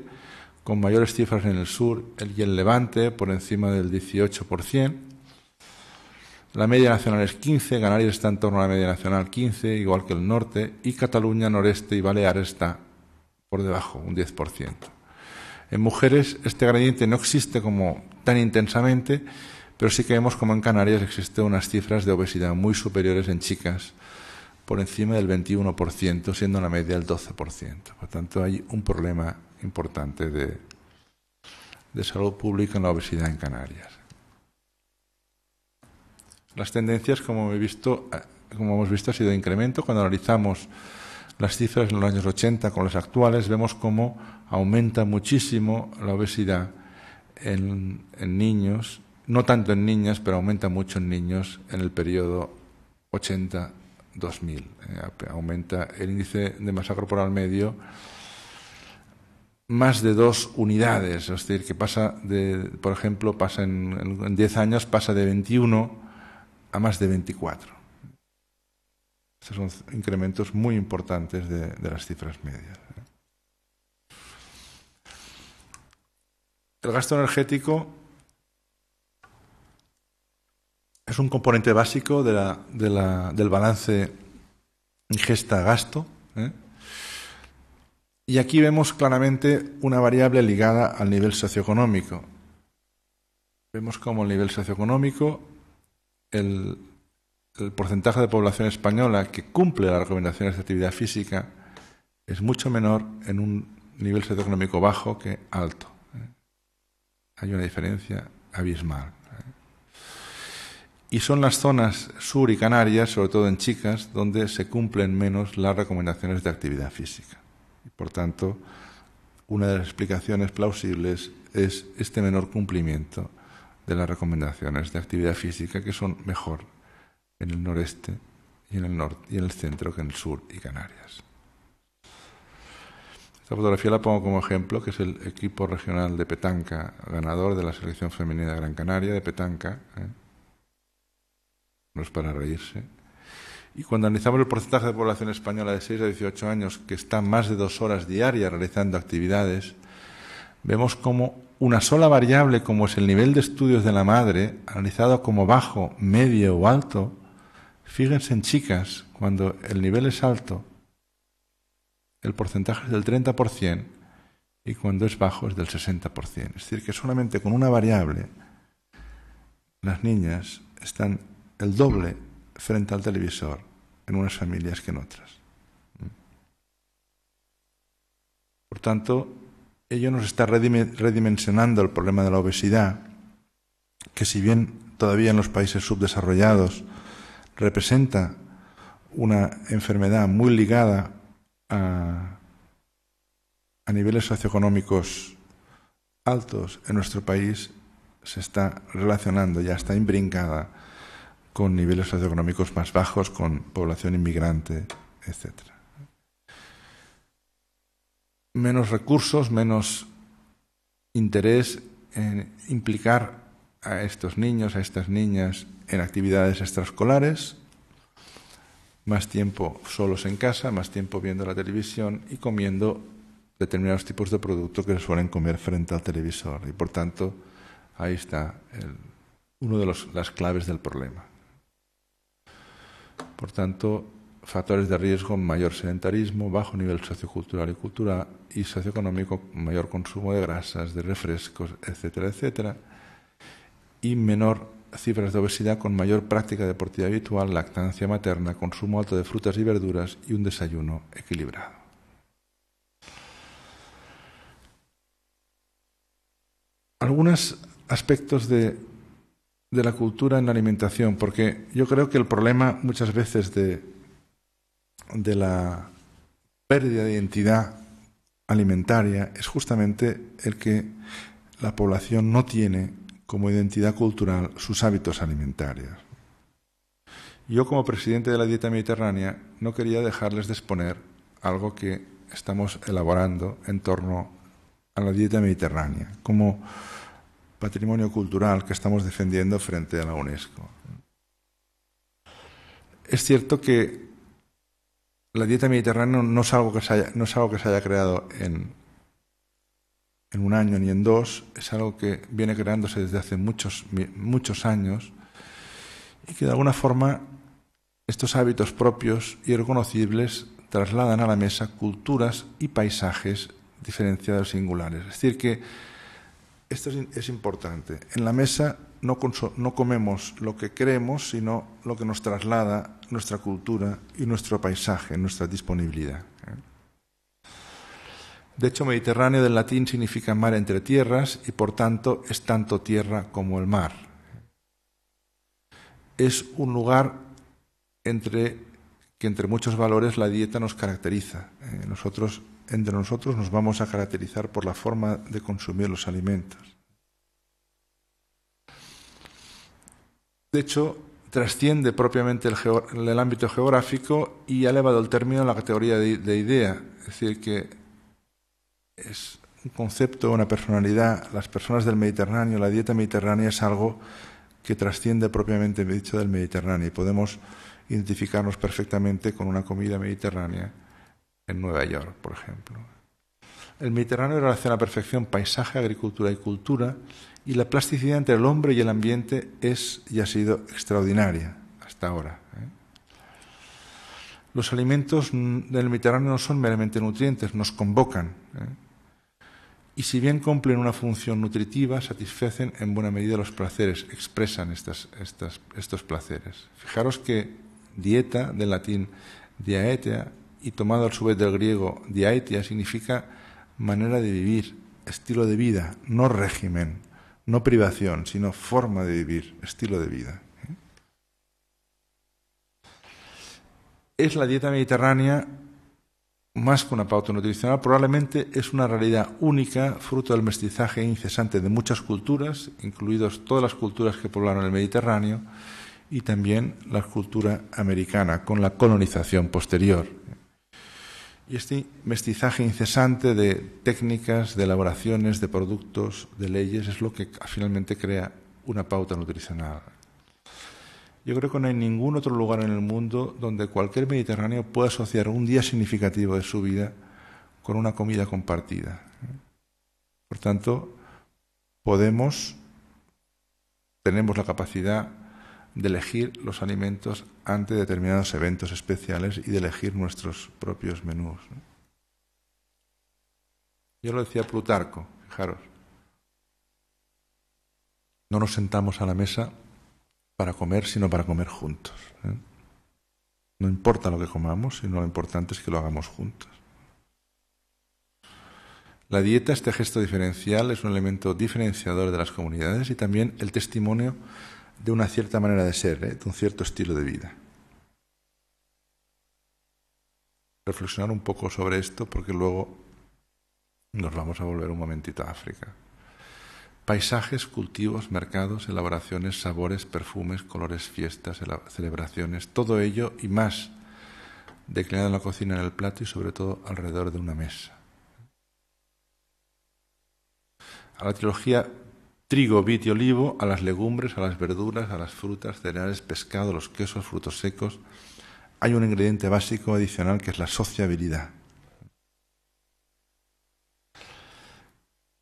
Speaker 1: con mayores cifras en el sur y el levante, por encima del 18%, la media nacional es 15, Canarias está en torno a la media nacional 15, igual que el norte, y Cataluña, noreste y Baleares está por debajo, un 10%. En mujeres este gradiente no existe como tan intensamente, pero sí que vemos como en Canarias existen unas cifras de obesidad muy superiores en chicas, por encima del 21%, siendo la media el 12%. Por tanto, hay un problema importante de salud pública en la obesidad en Canarias las tendencias, como, he visto, eh, como hemos visto, ha sido de incremento. Cuando analizamos las cifras en los años 80 con las actuales, vemos cómo aumenta muchísimo la obesidad en, niños, no tanto en niñas, pero aumenta mucho en niños en el periodo 80-2000. Eh, aumenta el índice de masa corporal medio más de dos unidades, es decir, que pasa de, por ejemplo, pasa en, en 10 años pasa de 21 a más de 24. Estos son incrementos muy importantes de, las cifras medias. ¿eh? El gasto energético es un componente básico del balance ingesta-gasto. ¿eh? Y aquí vemos claramente una variable ligada al nivel socioeconómico. Vemos cómo el nivel socioeconómico el, porcentaje de población española que cumple las recomendaciones de actividad física es mucho menor en un nivel socioeconómico bajo que alto. Hay una diferencia abismal. Y son las zonas sur y Canarias, sobre todo en chicas, donde se cumplen menos las recomendaciones de actividad física. Por tanto, una de las explicaciones plausibles es este menor cumplimiento de las recomendaciones de actividad física que son mejor en el noreste y en el norte y el centro que en el sur y Canarias. Esta fotografía la pongo como ejemplo, que es el equipo regional de petanca, ganador de la selección femenina de Gran Canaria de petanca. ¿eh? No es para reírse. Y cuando analizamos el porcentaje de población española de 6 a 18 años que está más de dos horas diarias realizando actividades, vemos cómo una sola variable como es el nivel de estudios de la madre, analizado como bajo, medio o alto, fíjense en chicas, cuando el nivel es alto, el porcentaje es del 30% y cuando es bajo es del 60%. Es decir, que solamente con una variable las niñas están el doble frente al televisor en unas familias que en otras. Por tanto, ello nos está redimensionando el problema de la obesidad, que si bien todavía en los países subdesarrollados representa una enfermedad muy ligada a, niveles socioeconómicos altos en nuestro país, se está relacionando, ya está imbrincada con niveles socioeconómicos más bajos, con población inmigrante, etcétera menos recursos, menos interés en implicar a estos niños, a estas niñas en actividades extraescolares, más tiempo solos en casa, más tiempo viendo la televisión y comiendo determinados tipos de productos que se suelen comer frente al televisor. Y por tanto, ahí está uno de los, las claves del problema. Por tanto, factores de riesgo, mayor sedentarismo, bajo nivel sociocultural y, cultural y socioeconómico, mayor consumo de grasas, de refrescos, etcétera, etcétera, y menor cifras de obesidad con mayor práctica deportiva habitual, lactancia materna, consumo alto de frutas y verduras y un desayuno equilibrado. Algunos aspectos de, de la cultura en la alimentación, porque yo creo que el problema muchas veces de, de la pérdida de identidad alimentaria es justamente el que la población no tiene como identidad cultural sus hábitos alimentarios. Yo como presidente de la Dieta Mediterránea no quería dejarles de exponer algo que estamos elaborando en torno a la Dieta Mediterránea, como patrimonio cultural que estamos defendiendo frente a la UNESCO. Es cierto que la dieta mediterránea no es algo que se haya, creado en, un año ni en dos, es algo que viene creándose desde hace muchos, muchos años y que de alguna forma estos hábitos propios y reconocibles trasladan a la mesa culturas y paisajes diferenciados singulares. Es decir, que esto es, es importante. En la mesa no, comemos lo que creemos, sino lo que nos traslada nuestra cultura y nuestro paisaje, nuestra disponibilidad. ¿eh? De hecho, Mediterráneo del latín significa mar entre tierras y por tanto es tanto tierra como el mar. Es un lugar entre, que entre muchos valores la dieta nos caracteriza. ¿eh? Nosotros, entre nosotros nos vamos a caracterizar por la forma de consumir los alimentos. De hecho, trasciende propiamente el, ámbito geográfico y ha elevado el término a la categoría de, idea. Es decir, que es un concepto, una personalidad. Las personas del Mediterráneo, la dieta mediterránea es algo que trasciende propiamente dicho del Mediterráneo y podemos identificarnos perfectamente con una comida mediterránea en Nueva York, por ejemplo. El Mediterráneo relaciona a la perfección paisaje, agricultura y cultura y la plasticidad entre el hombre y el ambiente es y ha sido extraordinaria hasta ahora. ¿eh? Los alimentos del Mediterráneo no son meramente nutrientes, nos convocan. ¿eh? Y si bien cumplen una función nutritiva, satisfacen en buena medida los placeres, expresan estos placeres. Fijaros que dieta, del latín diaetia, y tomado a su vez del griego diaetia, significa manera de vivir, estilo de vida, no régimen no privación, sino forma de vivir, estilo de vida. Es la dieta mediterránea más que una pauta nutricional, probablemente es una realidad única, fruto del mestizaje incesante de muchas culturas, incluidas todas las culturas que poblaron el Mediterráneo y también la cultura americana, con la colonización posterior. Y este mestizaje incesante de técnicas, de elaboraciones, de productos, de leyes, es lo que finalmente crea una pauta nutricional. Yo creo que no hay ningún otro lugar en el mundo donde cualquier mediterráneo pueda asociar un día significativo de su vida con una comida compartida. Por tanto, podemos, tenemos la capacidad de elegir los alimentos ante determinados eventos especiales y de elegir nuestros propios menús. Yo lo decía Plutarco, fijaros. No nos sentamos a la mesa para comer, sino para comer juntos. ¿eh? No importa lo que comamos, sino lo importante es que lo hagamos juntos. La dieta, este gesto diferencial, es un elemento diferenciador de las comunidades y también el testimonio de una cierta manera de ser, ¿eh? de un cierto estilo de vida. Reflexionar un poco sobre esto porque luego nos vamos a volver un momentito a África. Paisajes, cultivos, mercados, elaboraciones, sabores, perfumes, colores, fiestas, celebraciones, todo ello y más declinado en la cocina, en el plato y sobre todo alrededor de una mesa. A la trilogía trigo, vid y olivo, a las legumbres, a las verduras, a las frutas, cereales, pescado, los quesos, frutos secos. Hay un ingrediente básico adicional que es la sociabilidad.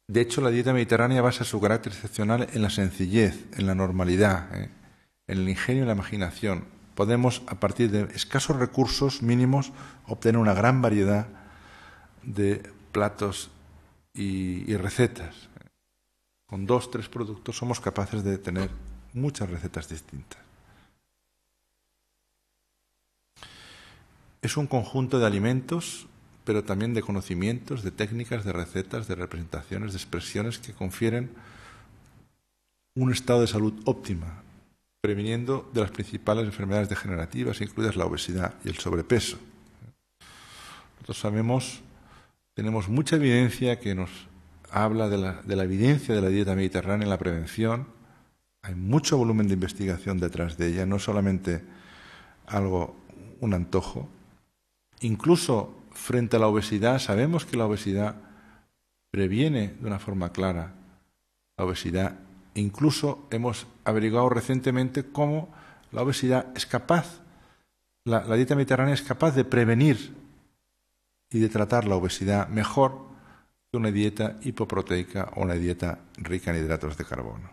Speaker 1: De hecho, la dieta mediterránea basa su carácter excepcional en la sencillez, en la normalidad, ¿eh? en el ingenio y la imaginación. Podemos, a partir de escasos recursos mínimos, obtener una gran variedad de platos y recetas con dos, tres productos somos capaces de tener muchas recetas distintas. Es un conjunto de alimentos, pero también de conocimientos, de técnicas, de recetas, de representaciones, de expresiones que confieren un estado de salud óptima, previniendo de las principales enfermedades degenerativas, incluidas la obesidad y el sobrepeso. Nosotros sabemos, tenemos mucha evidencia que nos habla de la, evidencia de la dieta mediterránea en la prevención. Hay mucho volumen de investigación detrás de ella, no solamente algo, un antojo. Incluso frente a la obesidad, sabemos que la obesidad previene de una forma clara la obesidad. Incluso hemos averiguado recientemente cómo la obesidad es capaz, la dieta mediterránea es capaz de prevenir y de tratar la obesidad mejor una dieta hipoproteica o una dieta rica en hidratos de carbono.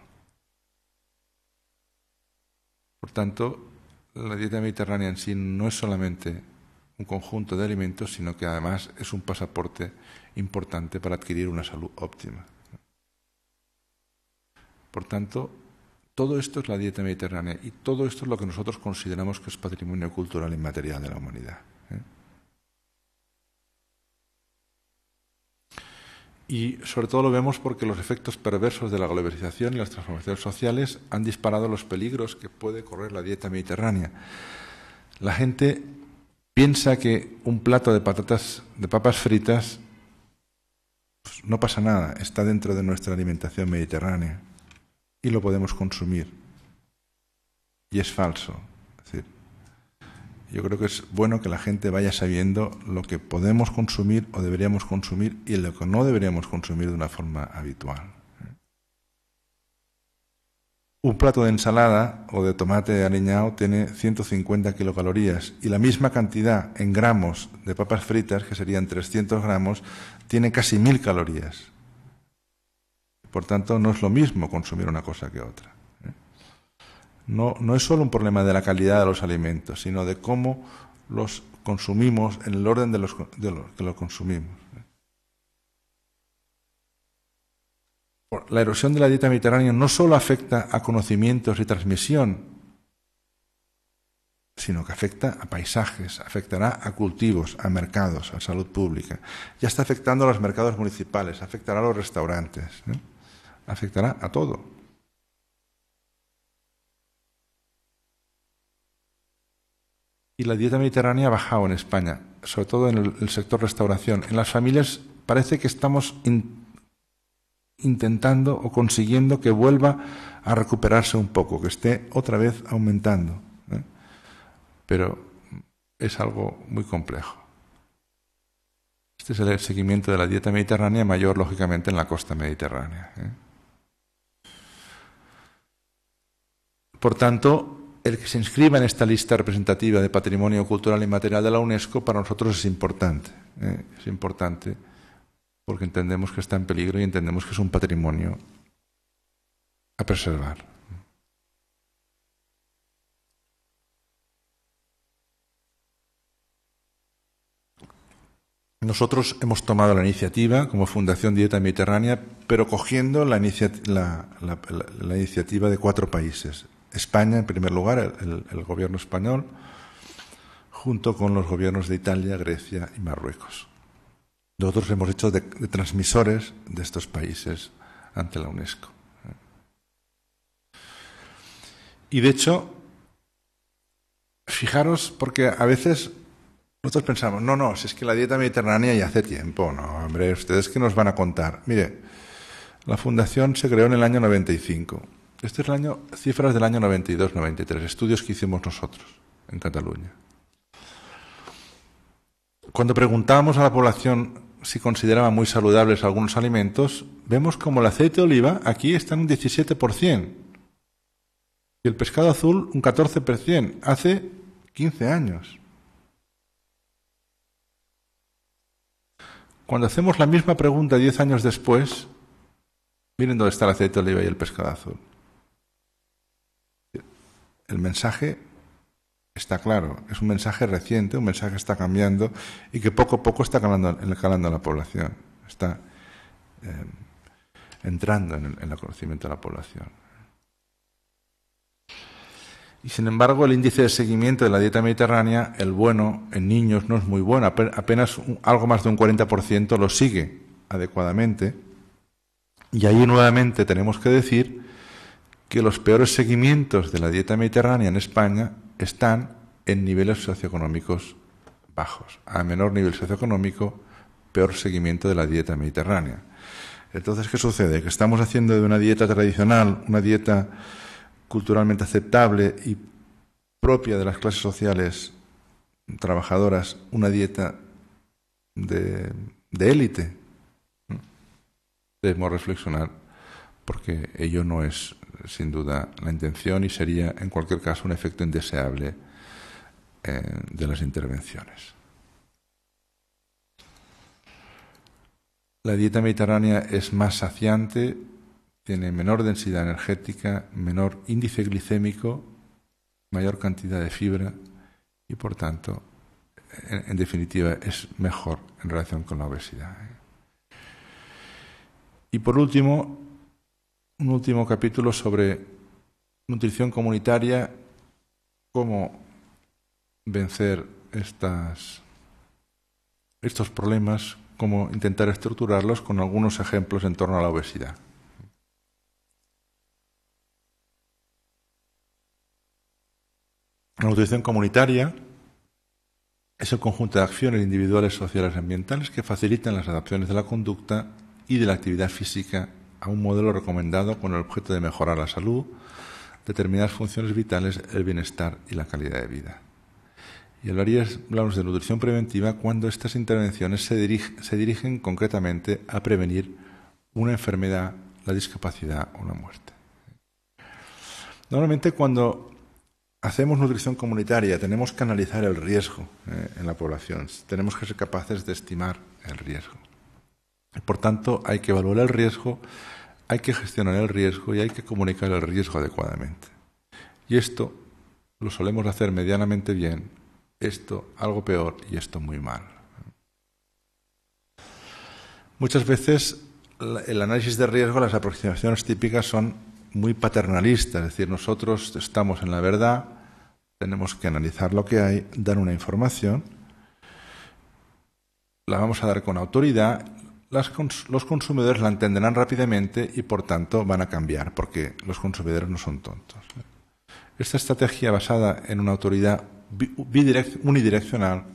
Speaker 1: Por tanto, la dieta mediterránea en sí no es solamente un conjunto de alimentos, sino que además es un pasaporte importante para adquirir una salud óptima. Por tanto, todo esto es la dieta mediterránea y todo esto es lo que nosotros consideramos que es patrimonio cultural inmaterial de la humanidad. Y sobre todo lo vemos porque los efectos perversos de la globalización y las transformaciones sociales han disparado los peligros que puede correr la dieta mediterránea. La gente piensa que un plato de patatas, de papas fritas, pues, no pasa nada, está dentro de nuestra alimentación mediterránea y lo podemos consumir. Y es falso yo creo que es bueno que la gente vaya sabiendo lo que podemos consumir o deberíamos consumir y lo que no deberíamos consumir de una forma habitual. Un plato de ensalada o de tomate aliñado tiene 150 kilocalorías y la misma cantidad en gramos de papas fritas, que serían 300 gramos, tiene casi 1000 calorías. Por tanto, no es lo mismo consumir una cosa que otra. No, es solo un problema de la calidad de los alimentos, sino de cómo los consumimos en el orden de los, que los consumimos. La erosión de la dieta mediterránea no solo afecta a conocimientos y transmisión, sino que afecta a paisajes, afectará a cultivos, a mercados, a salud pública. Ya está afectando a los mercados municipales, afectará a los restaurantes, afectará a todo. y la dieta mediterránea ha bajado en España, sobre todo en el, sector restauración. En las familias parece que estamos intentando o consiguiendo que vuelva a recuperarse un poco, que esté otra vez aumentando. ¿eh? Pero es algo muy complejo. Este es el seguimiento de la dieta mediterránea mayor, lógicamente, en la costa mediterránea. ¿eh? Por tanto, el que se inscriba en esta lista representativa de patrimonio cultural y material de la UNESCO para nosotros es importante. ¿eh? Es importante porque entendemos que está en peligro y entendemos que es un patrimonio a preservar. Nosotros hemos tomado la iniciativa como Fundación Dieta Mediterránea, pero cogiendo la iniciativa de cuatro países, España, en primer lugar, el, gobierno español, junto con los gobiernos de Italia, Grecia y Marruecos. Nosotros hemos hecho de, de transmisores de estos países ante la UNESCO. Y de hecho, fijaros, porque a veces nosotros pensamos, no, no, si es que la dieta mediterránea ya hace tiempo, no, hombre, ustedes qué nos van a contar. Mire, la fundación se creó en el año 95. Este es el año, cifras del año 92-93, estudios que hicimos nosotros en Cataluña. Cuando preguntamos a la población si consideraba muy saludables algunos alimentos, vemos como el aceite de oliva aquí está en un 17% y el pescado azul un 14%, hace 15 años. Cuando hacemos la misma pregunta 10 años después, miren dónde está el aceite de oliva y el pescado azul el mensaje está claro, es un mensaje reciente, un mensaje que está cambiando y que poco a poco está calando, en la población, está eh, entrando en el, conocimiento de la población. Y sin embargo, el índice de seguimiento de la dieta mediterránea, el bueno en niños, no es muy bueno. Apenas algo más de un 40% lo sigue adecuadamente. Y ahí nuevamente tenemos que decir que los peores seguimientos de la dieta mediterránea en España están en niveles socioeconómicos bajos. A menor nivel socioeconómico, peor seguimiento de la dieta mediterránea. Entonces, ¿qué sucede? Que estamos haciendo de una dieta tradicional, una dieta culturalmente aceptable y propia de las clases sociales trabajadoras, una dieta de, de élite. Debemos reflexionar porque ello no es sin duda la intención y sería en cualquier caso un efecto indeseable eh, de las intervenciones. La dieta mediterránea es más saciante, tiene menor densidad energética, menor índice glicémico, mayor cantidad de fibra y por tanto, en definitiva, es mejor en relación con la obesidad. ¿eh? Y por último, un último capítulo sobre nutrición comunitaria, cómo vencer estos problemas, cómo intentar estructurarlos con algunos ejemplos en torno a la obesidad. La nutrición comunitaria es el conjunto de acciones individuales, sociales y ambientales que facilitan las adaptaciones de la conducta y de la actividad física a un modelo recomendado con el objeto de mejorar la salud, determinadas funciones vitales, el bienestar y la calidad de vida. Y hablamos de nutrición preventiva cuando estas intervenciones se, dirigen, concretamente a prevenir una enfermedad, la discapacidad o la muerte. Normalmente cuando hacemos nutrición comunitaria, tenemos que analizar el riesgo eh, en la población, tenemos que ser capaces de estimar el riesgo. Por tanto, hay que evaluar el riesgo, hay que gestionar el riesgo y hay que comunicar el riesgo adecuadamente. Y esto lo solemos hacer medianamente bien, esto algo peor y esto muy mal. Muchas veces el análisis de riesgo, las aproximaciones típicas son muy paternalistas, es decir, nosotros estamos en la verdad, tenemos que analizar lo que hay, dar una información, la vamos a dar con autoridad, los consumidores la entenderán rápidamente y por tanto van a cambiar, porque los consumidores no son tontos. Esta estrategia basada en una autoridad unidireccional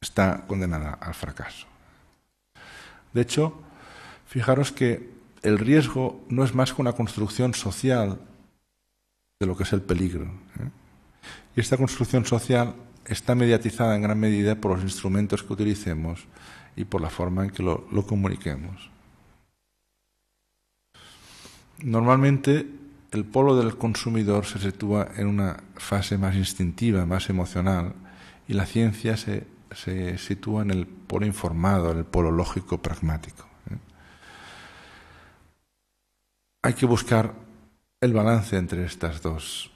Speaker 1: está condenada al fracaso. De hecho, fijaros que el riesgo no es más que una construcción social de lo que es el peligro. ¿eh? Y esta construcción social está mediatizada en gran medida por los instrumentos que utilicemos y por la forma en que lo, comuniquemos. Normalmente el polo del consumidor se sitúa en una fase más instintiva, más emocional, y la ciencia se, sitúa en el polo informado, en el polo lógico pragmático. ¿eh? Hay que buscar el balance entre, entre estos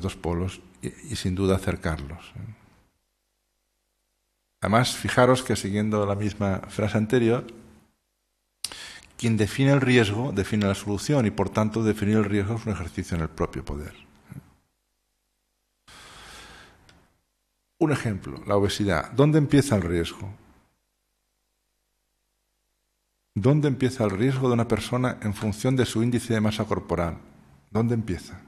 Speaker 1: dos polos y, sin duda acercarlos. ¿eh? Además, fijaros que siguiendo la misma frase anterior, quien define el riesgo define la solución y por tanto definir el riesgo es un ejercicio en el propio poder. Un ejemplo, la obesidad. ¿Dónde empieza el riesgo? ¿Dónde empieza el riesgo de una persona en función de su índice de masa corporal? ¿Dónde empieza?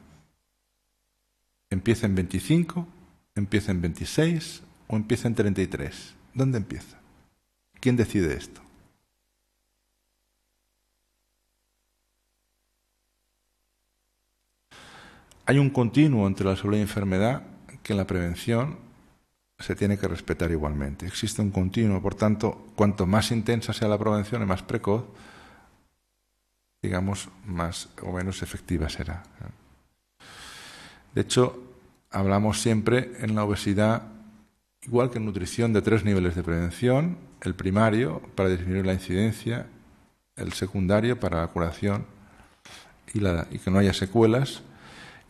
Speaker 1: ¿Empieza en 25? ¿Empieza en 26? o empieza en 33? ¿Dónde empieza? ¿Quién decide esto? Hay un continuo entre la salud y la enfermedad que en la prevención se tiene que respetar igualmente. Existe un continuo, por tanto, cuanto más intensa sea la prevención y más precoz, digamos, más o menos efectiva será. De hecho, hablamos siempre en la obesidad Igual que en nutrición de tres niveles de prevención, el primario para disminuir la incidencia, el secundario para la curación y, y que no haya secuelas,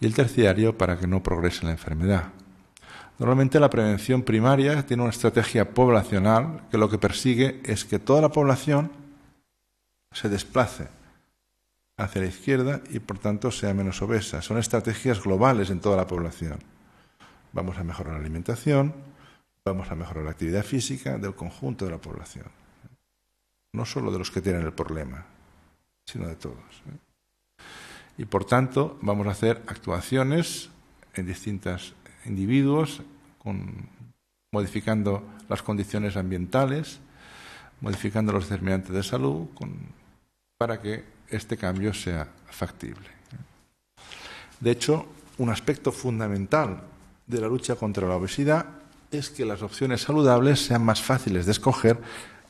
Speaker 1: y el terciario para que no progrese la enfermedad. Normalmente la prevención primaria tiene una estrategia poblacional que lo que persigue es que toda la población se desplace hacia la izquierda y por tanto sea menos obesa. Son estrategias globales en toda la población. Vamos a mejorar la alimentación, vamos a mejorar la actividad física del conjunto de la población, no solo de los que tienen el problema, sino de todos. ¿eh? Y por tanto, vamos a hacer actuaciones en distintos individuos, modificando las condiciones ambientales, modificando los determinantes de salud, para que este cambio sea factible. ¿eh? De hecho, un aspecto fundamental de la lucha contra la obesidad es que las opciones saludables sean más fáciles de escoger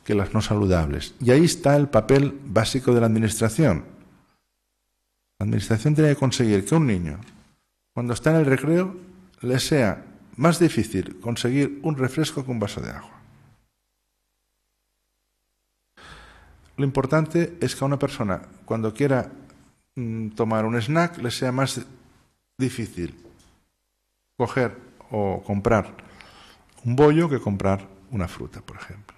Speaker 1: que las no saludables. Y ahí está el papel básico de la Administración. La Administración tiene que conseguir que un niño, cuando está en el recreo, le sea más difícil conseguir un refresco que un vaso de agua. Lo importante es que a una persona, cuando quiera mm, tomar un snack, le sea más difícil coger o comprar un bollo que comprar una fruta, por ejemplo.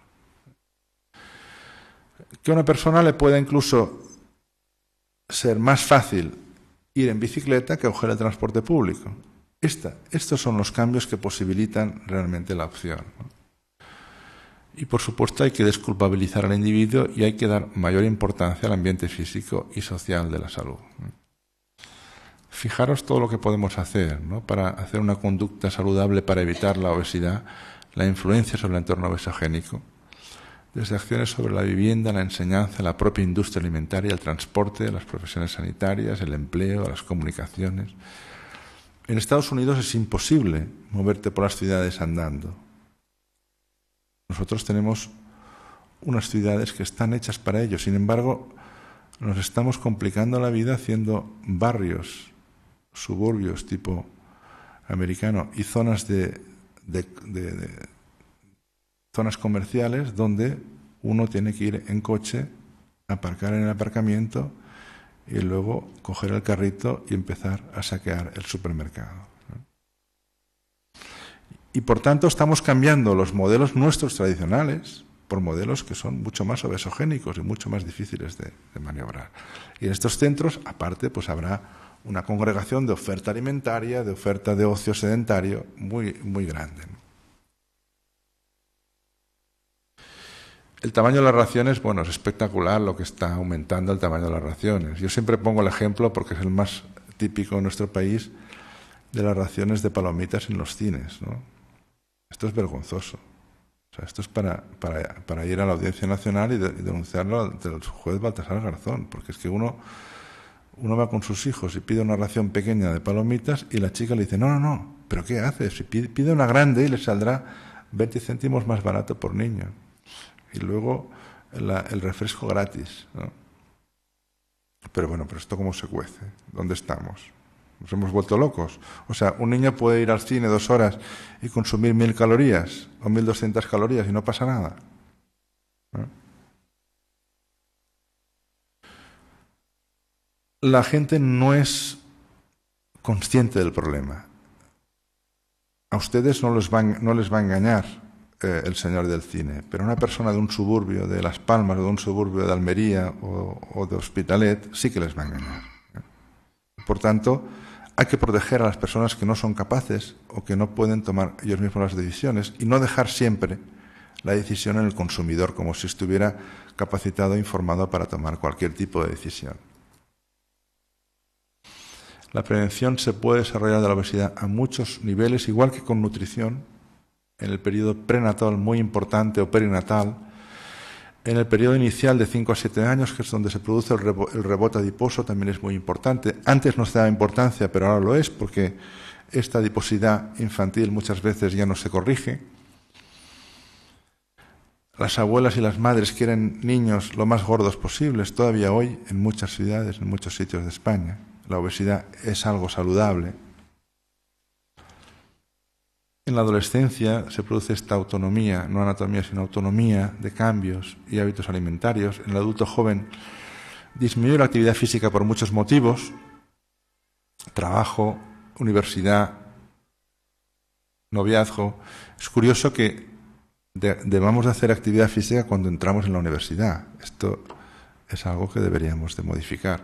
Speaker 1: Que a una persona le pueda incluso ser más fácil ir en bicicleta que coger el transporte público. estos son los cambios que posibilitan realmente la opción. Y por supuesto hay que desculpabilizar al individuo y hay que dar mayor importancia al ambiente físico y social de la salud. Fijaros todo lo que podemos hacer para hacer una conducta saludable para evitar la obesidad, la influencia sobre el entorno obesogénico, desde acciones sobre la vivienda, la enseñanza, la propia industria alimentaria, el transporte, las profesiones sanitarias, el empleo, las comunicaciones. En Estados Unidos es imposible moverte por las ciudades andando. Nosotros tenemos unas ciudades que están hechas para ello. Sin embargo, nos estamos complicando la vida haciendo barrios suburbios tipo americano y zonas de, zonas comerciales donde uno tiene que ir en coche, aparcar en el aparcamiento y luego coger el carrito y empezar a saquear el supermercado. Y por tanto estamos cambiando los modelos nuestros tradicionales por modelos que son mucho más obesogénicos y mucho más difíciles de, maniobrar. Y en estos centros, aparte, pues habrá una congregación de oferta alimentaria, de oferta de ocio sedentario muy, muy grande. El tamaño de las raciones, bueno, es espectacular lo que está aumentando el tamaño de las raciones. Yo siempre pongo el ejemplo, porque es el más típico en nuestro país, de las raciones de palomitas en los cines. Esto es vergonzoso esto es para, para, para ir a la Audiencia Nacional y, denunciarlo ante juez Baltasar Garzón, porque es que uno, uno va con sus hijos y pide una ración pequeña de palomitas y la chica le dice, no, no, no, pero ¿qué haces? Si pide, una grande y le saldrá 20 céntimos más barato por niño. Y luego el refresco gratis. ¿no? Pero bueno, pero esto cómo se cuece, ¿dónde estamos? Nos hemos vuelto locos. O sea, un niño puede ir al cine dos horas y consumir mil calorías o mil doscientas calorías y no pasa nada. La gente no es consciente del problema. A ustedes no, les va a engañar eh, el señor del cine, pero una persona de un suburbio de Las Palmas o de un suburbio de Almería o de Hospitalet sí que les va a engañar. Por tanto, hay que proteger a las personas que no son capaces o que no pueden tomar ellos mismos las decisiones y no dejar siempre la decisión en el consumidor, como si estuviera capacitado e informado para tomar cualquier tipo de decisión. La prevención se puede desarrollar de la obesidad a muchos niveles, igual que con nutrición, en el periodo prenatal muy importante o perinatal, en el periodo inicial de 5 a 7 años, que es donde se produce el, el rebote adiposo, también es muy importante. Antes no se daba importancia, pero ahora lo es, porque esta adiposidad infantil muchas veces ya no se corrige. Las abuelas y las madres quieren niños lo más gordos posibles, todavía hoy en muchas ciudades, en muchos sitios de España. La obesidad es algo saludable, en la adolescencia se produce esta autonomía, no anatomía, sino autonomía de cambios y hábitos alimentarios. En el adulto joven disminuye la actividad física por muchos motivos, trabajo, universidad, noviazgo. Es curioso que debamos de hacer actividad física cuando entramos en la universidad. Esto es algo que deberíamos de modificar,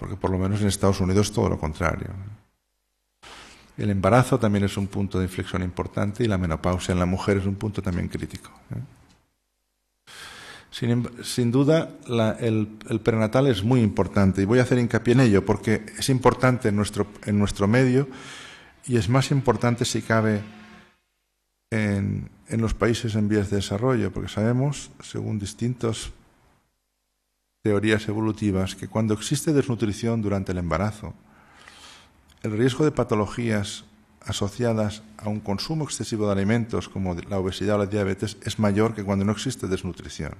Speaker 1: porque por lo menos en Estados Unidos todo lo contrario. El embarazo también es un punto de inflexión importante y la menopausia en la mujer es un punto también crítico. ¿eh? Em-, sin, duda, el, prenatal es muy importante y voy a hacer hincapié en ello porque es importante en nuestro, medio y es más importante si cabe en, en los países en vías de desarrollo, porque sabemos, según distintas teorías evolutivas, que cuando existe desnutrición durante el embarazo, el riesgo de patologías asociadas a un consumo excesivo de alimentos como la obesidad o la diabetes es mayor que cuando no existe desnutrición.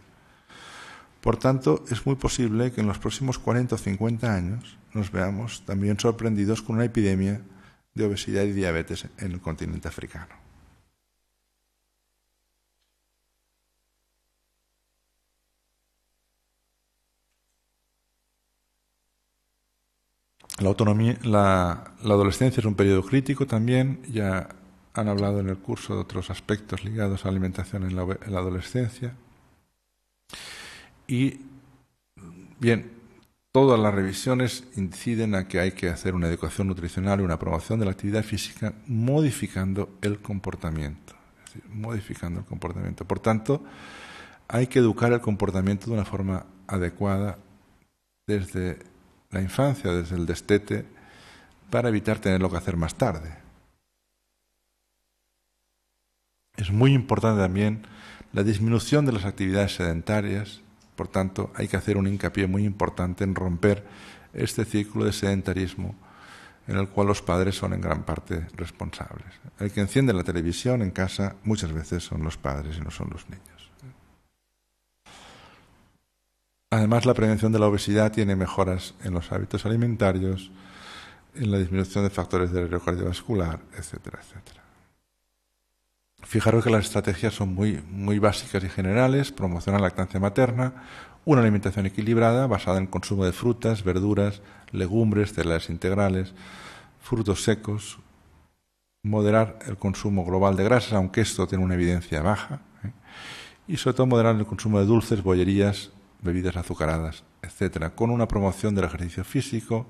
Speaker 1: Por tanto, es muy posible que en los próximos 40 o 50 años nos veamos también sorprendidos con una epidemia de obesidad y diabetes en el continente africano. La, la, adolescencia es un periodo crítico también, ya han hablado en el curso de otros aspectos ligados a la alimentación en la, adolescencia. Y bien, todas las revisiones inciden a que hay que hacer una educación nutricional y una promoción de la actividad física modificando el comportamiento. modificando el comportamiento. Por tanto, hay que educar el comportamiento de una forma adecuada desde la infancia desde el destete para evitar tenerlo que hacer más tarde. Es muy importante también la disminución de las actividades sedentarias, por tanto hay que hacer un hincapié muy importante en romper este círculo de sedentarismo en el cual los padres son en gran parte responsables. El que enciende la televisión en casa muchas veces son los padres y no son los niños. Además, la prevención de la obesidad tiene mejoras en los hábitos alimentarios, en la disminución de factores de riesgo cardiovascular, etcétera, etcétera. Fijaros que las estrategias son muy, muy básicas y generales, Promocionar la lactancia materna, una alimentación equilibrada basada en el consumo de frutas, verduras, legumbres, cereales integrales, frutos secos, moderar el consumo global de grasas, aunque esto tiene una evidencia baja, ¿eh? y sobre todo moderar el consumo de dulces, bollerías bebidas azucaradas, etcétera, con una promoción del ejercicio físico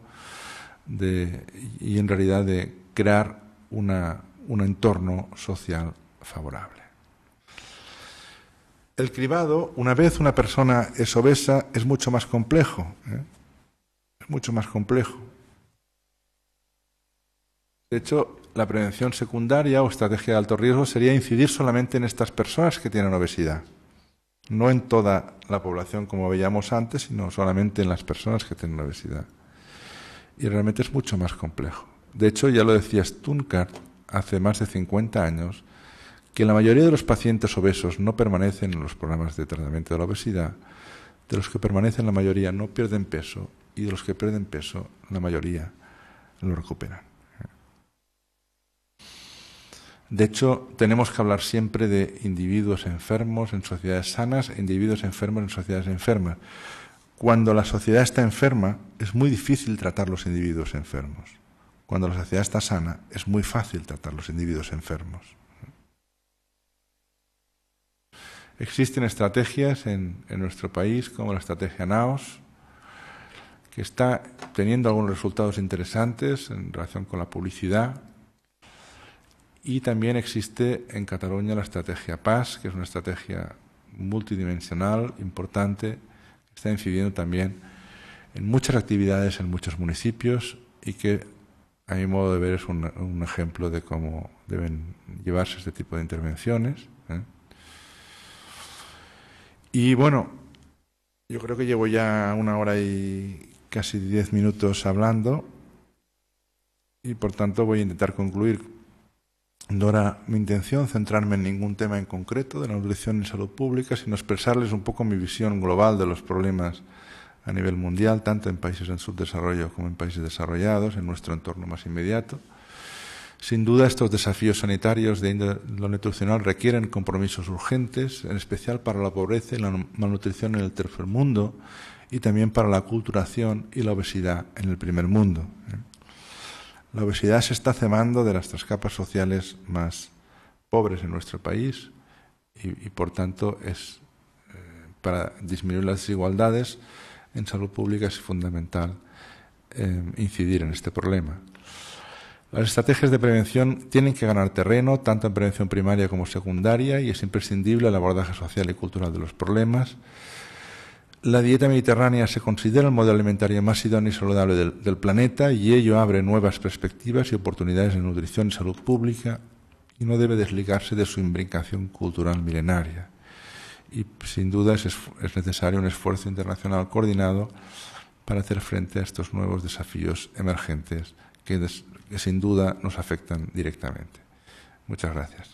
Speaker 1: y en realidad de crear una, un entorno social favorable. El cribado, una vez una persona es obesa, es mucho más complejo. ¿eh? Es mucho más complejo. De hecho, la prevención secundaria o estrategia de alto riesgo sería incidir solamente en estas personas que tienen obesidad. No en toda la población como veíamos antes, sino solamente en las personas que tienen obesidad. Y realmente es mucho más complejo. De hecho, ya lo decía Stunkart hace más de 50 años, que la mayoría de los pacientes obesos no permanecen en los programas de tratamiento de la obesidad, de los que permanecen la mayoría no pierden peso y de los que pierden peso la mayoría lo recuperan. De hecho, tenemos que hablar siempre de individuos enfermos en sociedades sanas e individuos enfermos en sociedades enfermas. Cuando la sociedad está enferma, es muy difícil tratar los individuos enfermos. Cuando la sociedad está sana, es muy fácil tratar los individuos enfermos. Existen estrategias en, en nuestro país, como la estrategia NAOS, que está teniendo algunos resultados interesantes en relación con la publicidad, y también existe en Cataluña la estrategia PAS, que es una estrategia multidimensional, importante, que está incidiendo también en muchas actividades en muchos municipios y que, a mi modo de ver, es un, ejemplo de cómo deben llevarse este tipo de intervenciones. ¿eh? Y bueno, yo creo que llevo ya una hora y casi diez minutos hablando y por tanto voy a intentar concluir no era mi intención centrarme en ningún tema en concreto de la nutrición y salud pública, sino expresarles un poco mi visión global de los problemas a nivel mundial, tanto en países en subdesarrollo como en países desarrollados, en nuestro entorno más inmediato. Sin duda, estos desafíos sanitarios de índole nutricional requieren compromisos urgentes, en especial para la pobreza y la malnutrición en el tercer mundo, y también para la culturación y la obesidad en el primer mundo. ¿eh? La obesidad se está cemando de las tres capas sociales más pobres en nuestro país y, por tanto, es eh, para disminuir las desigualdades en salud pública es fundamental eh, incidir en este problema. Las estrategias de prevención tienen que ganar terreno, tanto en prevención primaria como secundaria, y es imprescindible el abordaje social y cultural de los problemas la dieta mediterránea se considera el modelo alimentario más idóneo y saludable del, planeta y ello abre nuevas perspectivas y oportunidades de nutrición y salud pública y no debe desligarse de su imbricación cultural milenaria. Y sin duda es, necesario un esfuerzo internacional coordinado para hacer frente a estos nuevos desafíos emergentes que sin duda nos afectan directamente. Muchas gracias.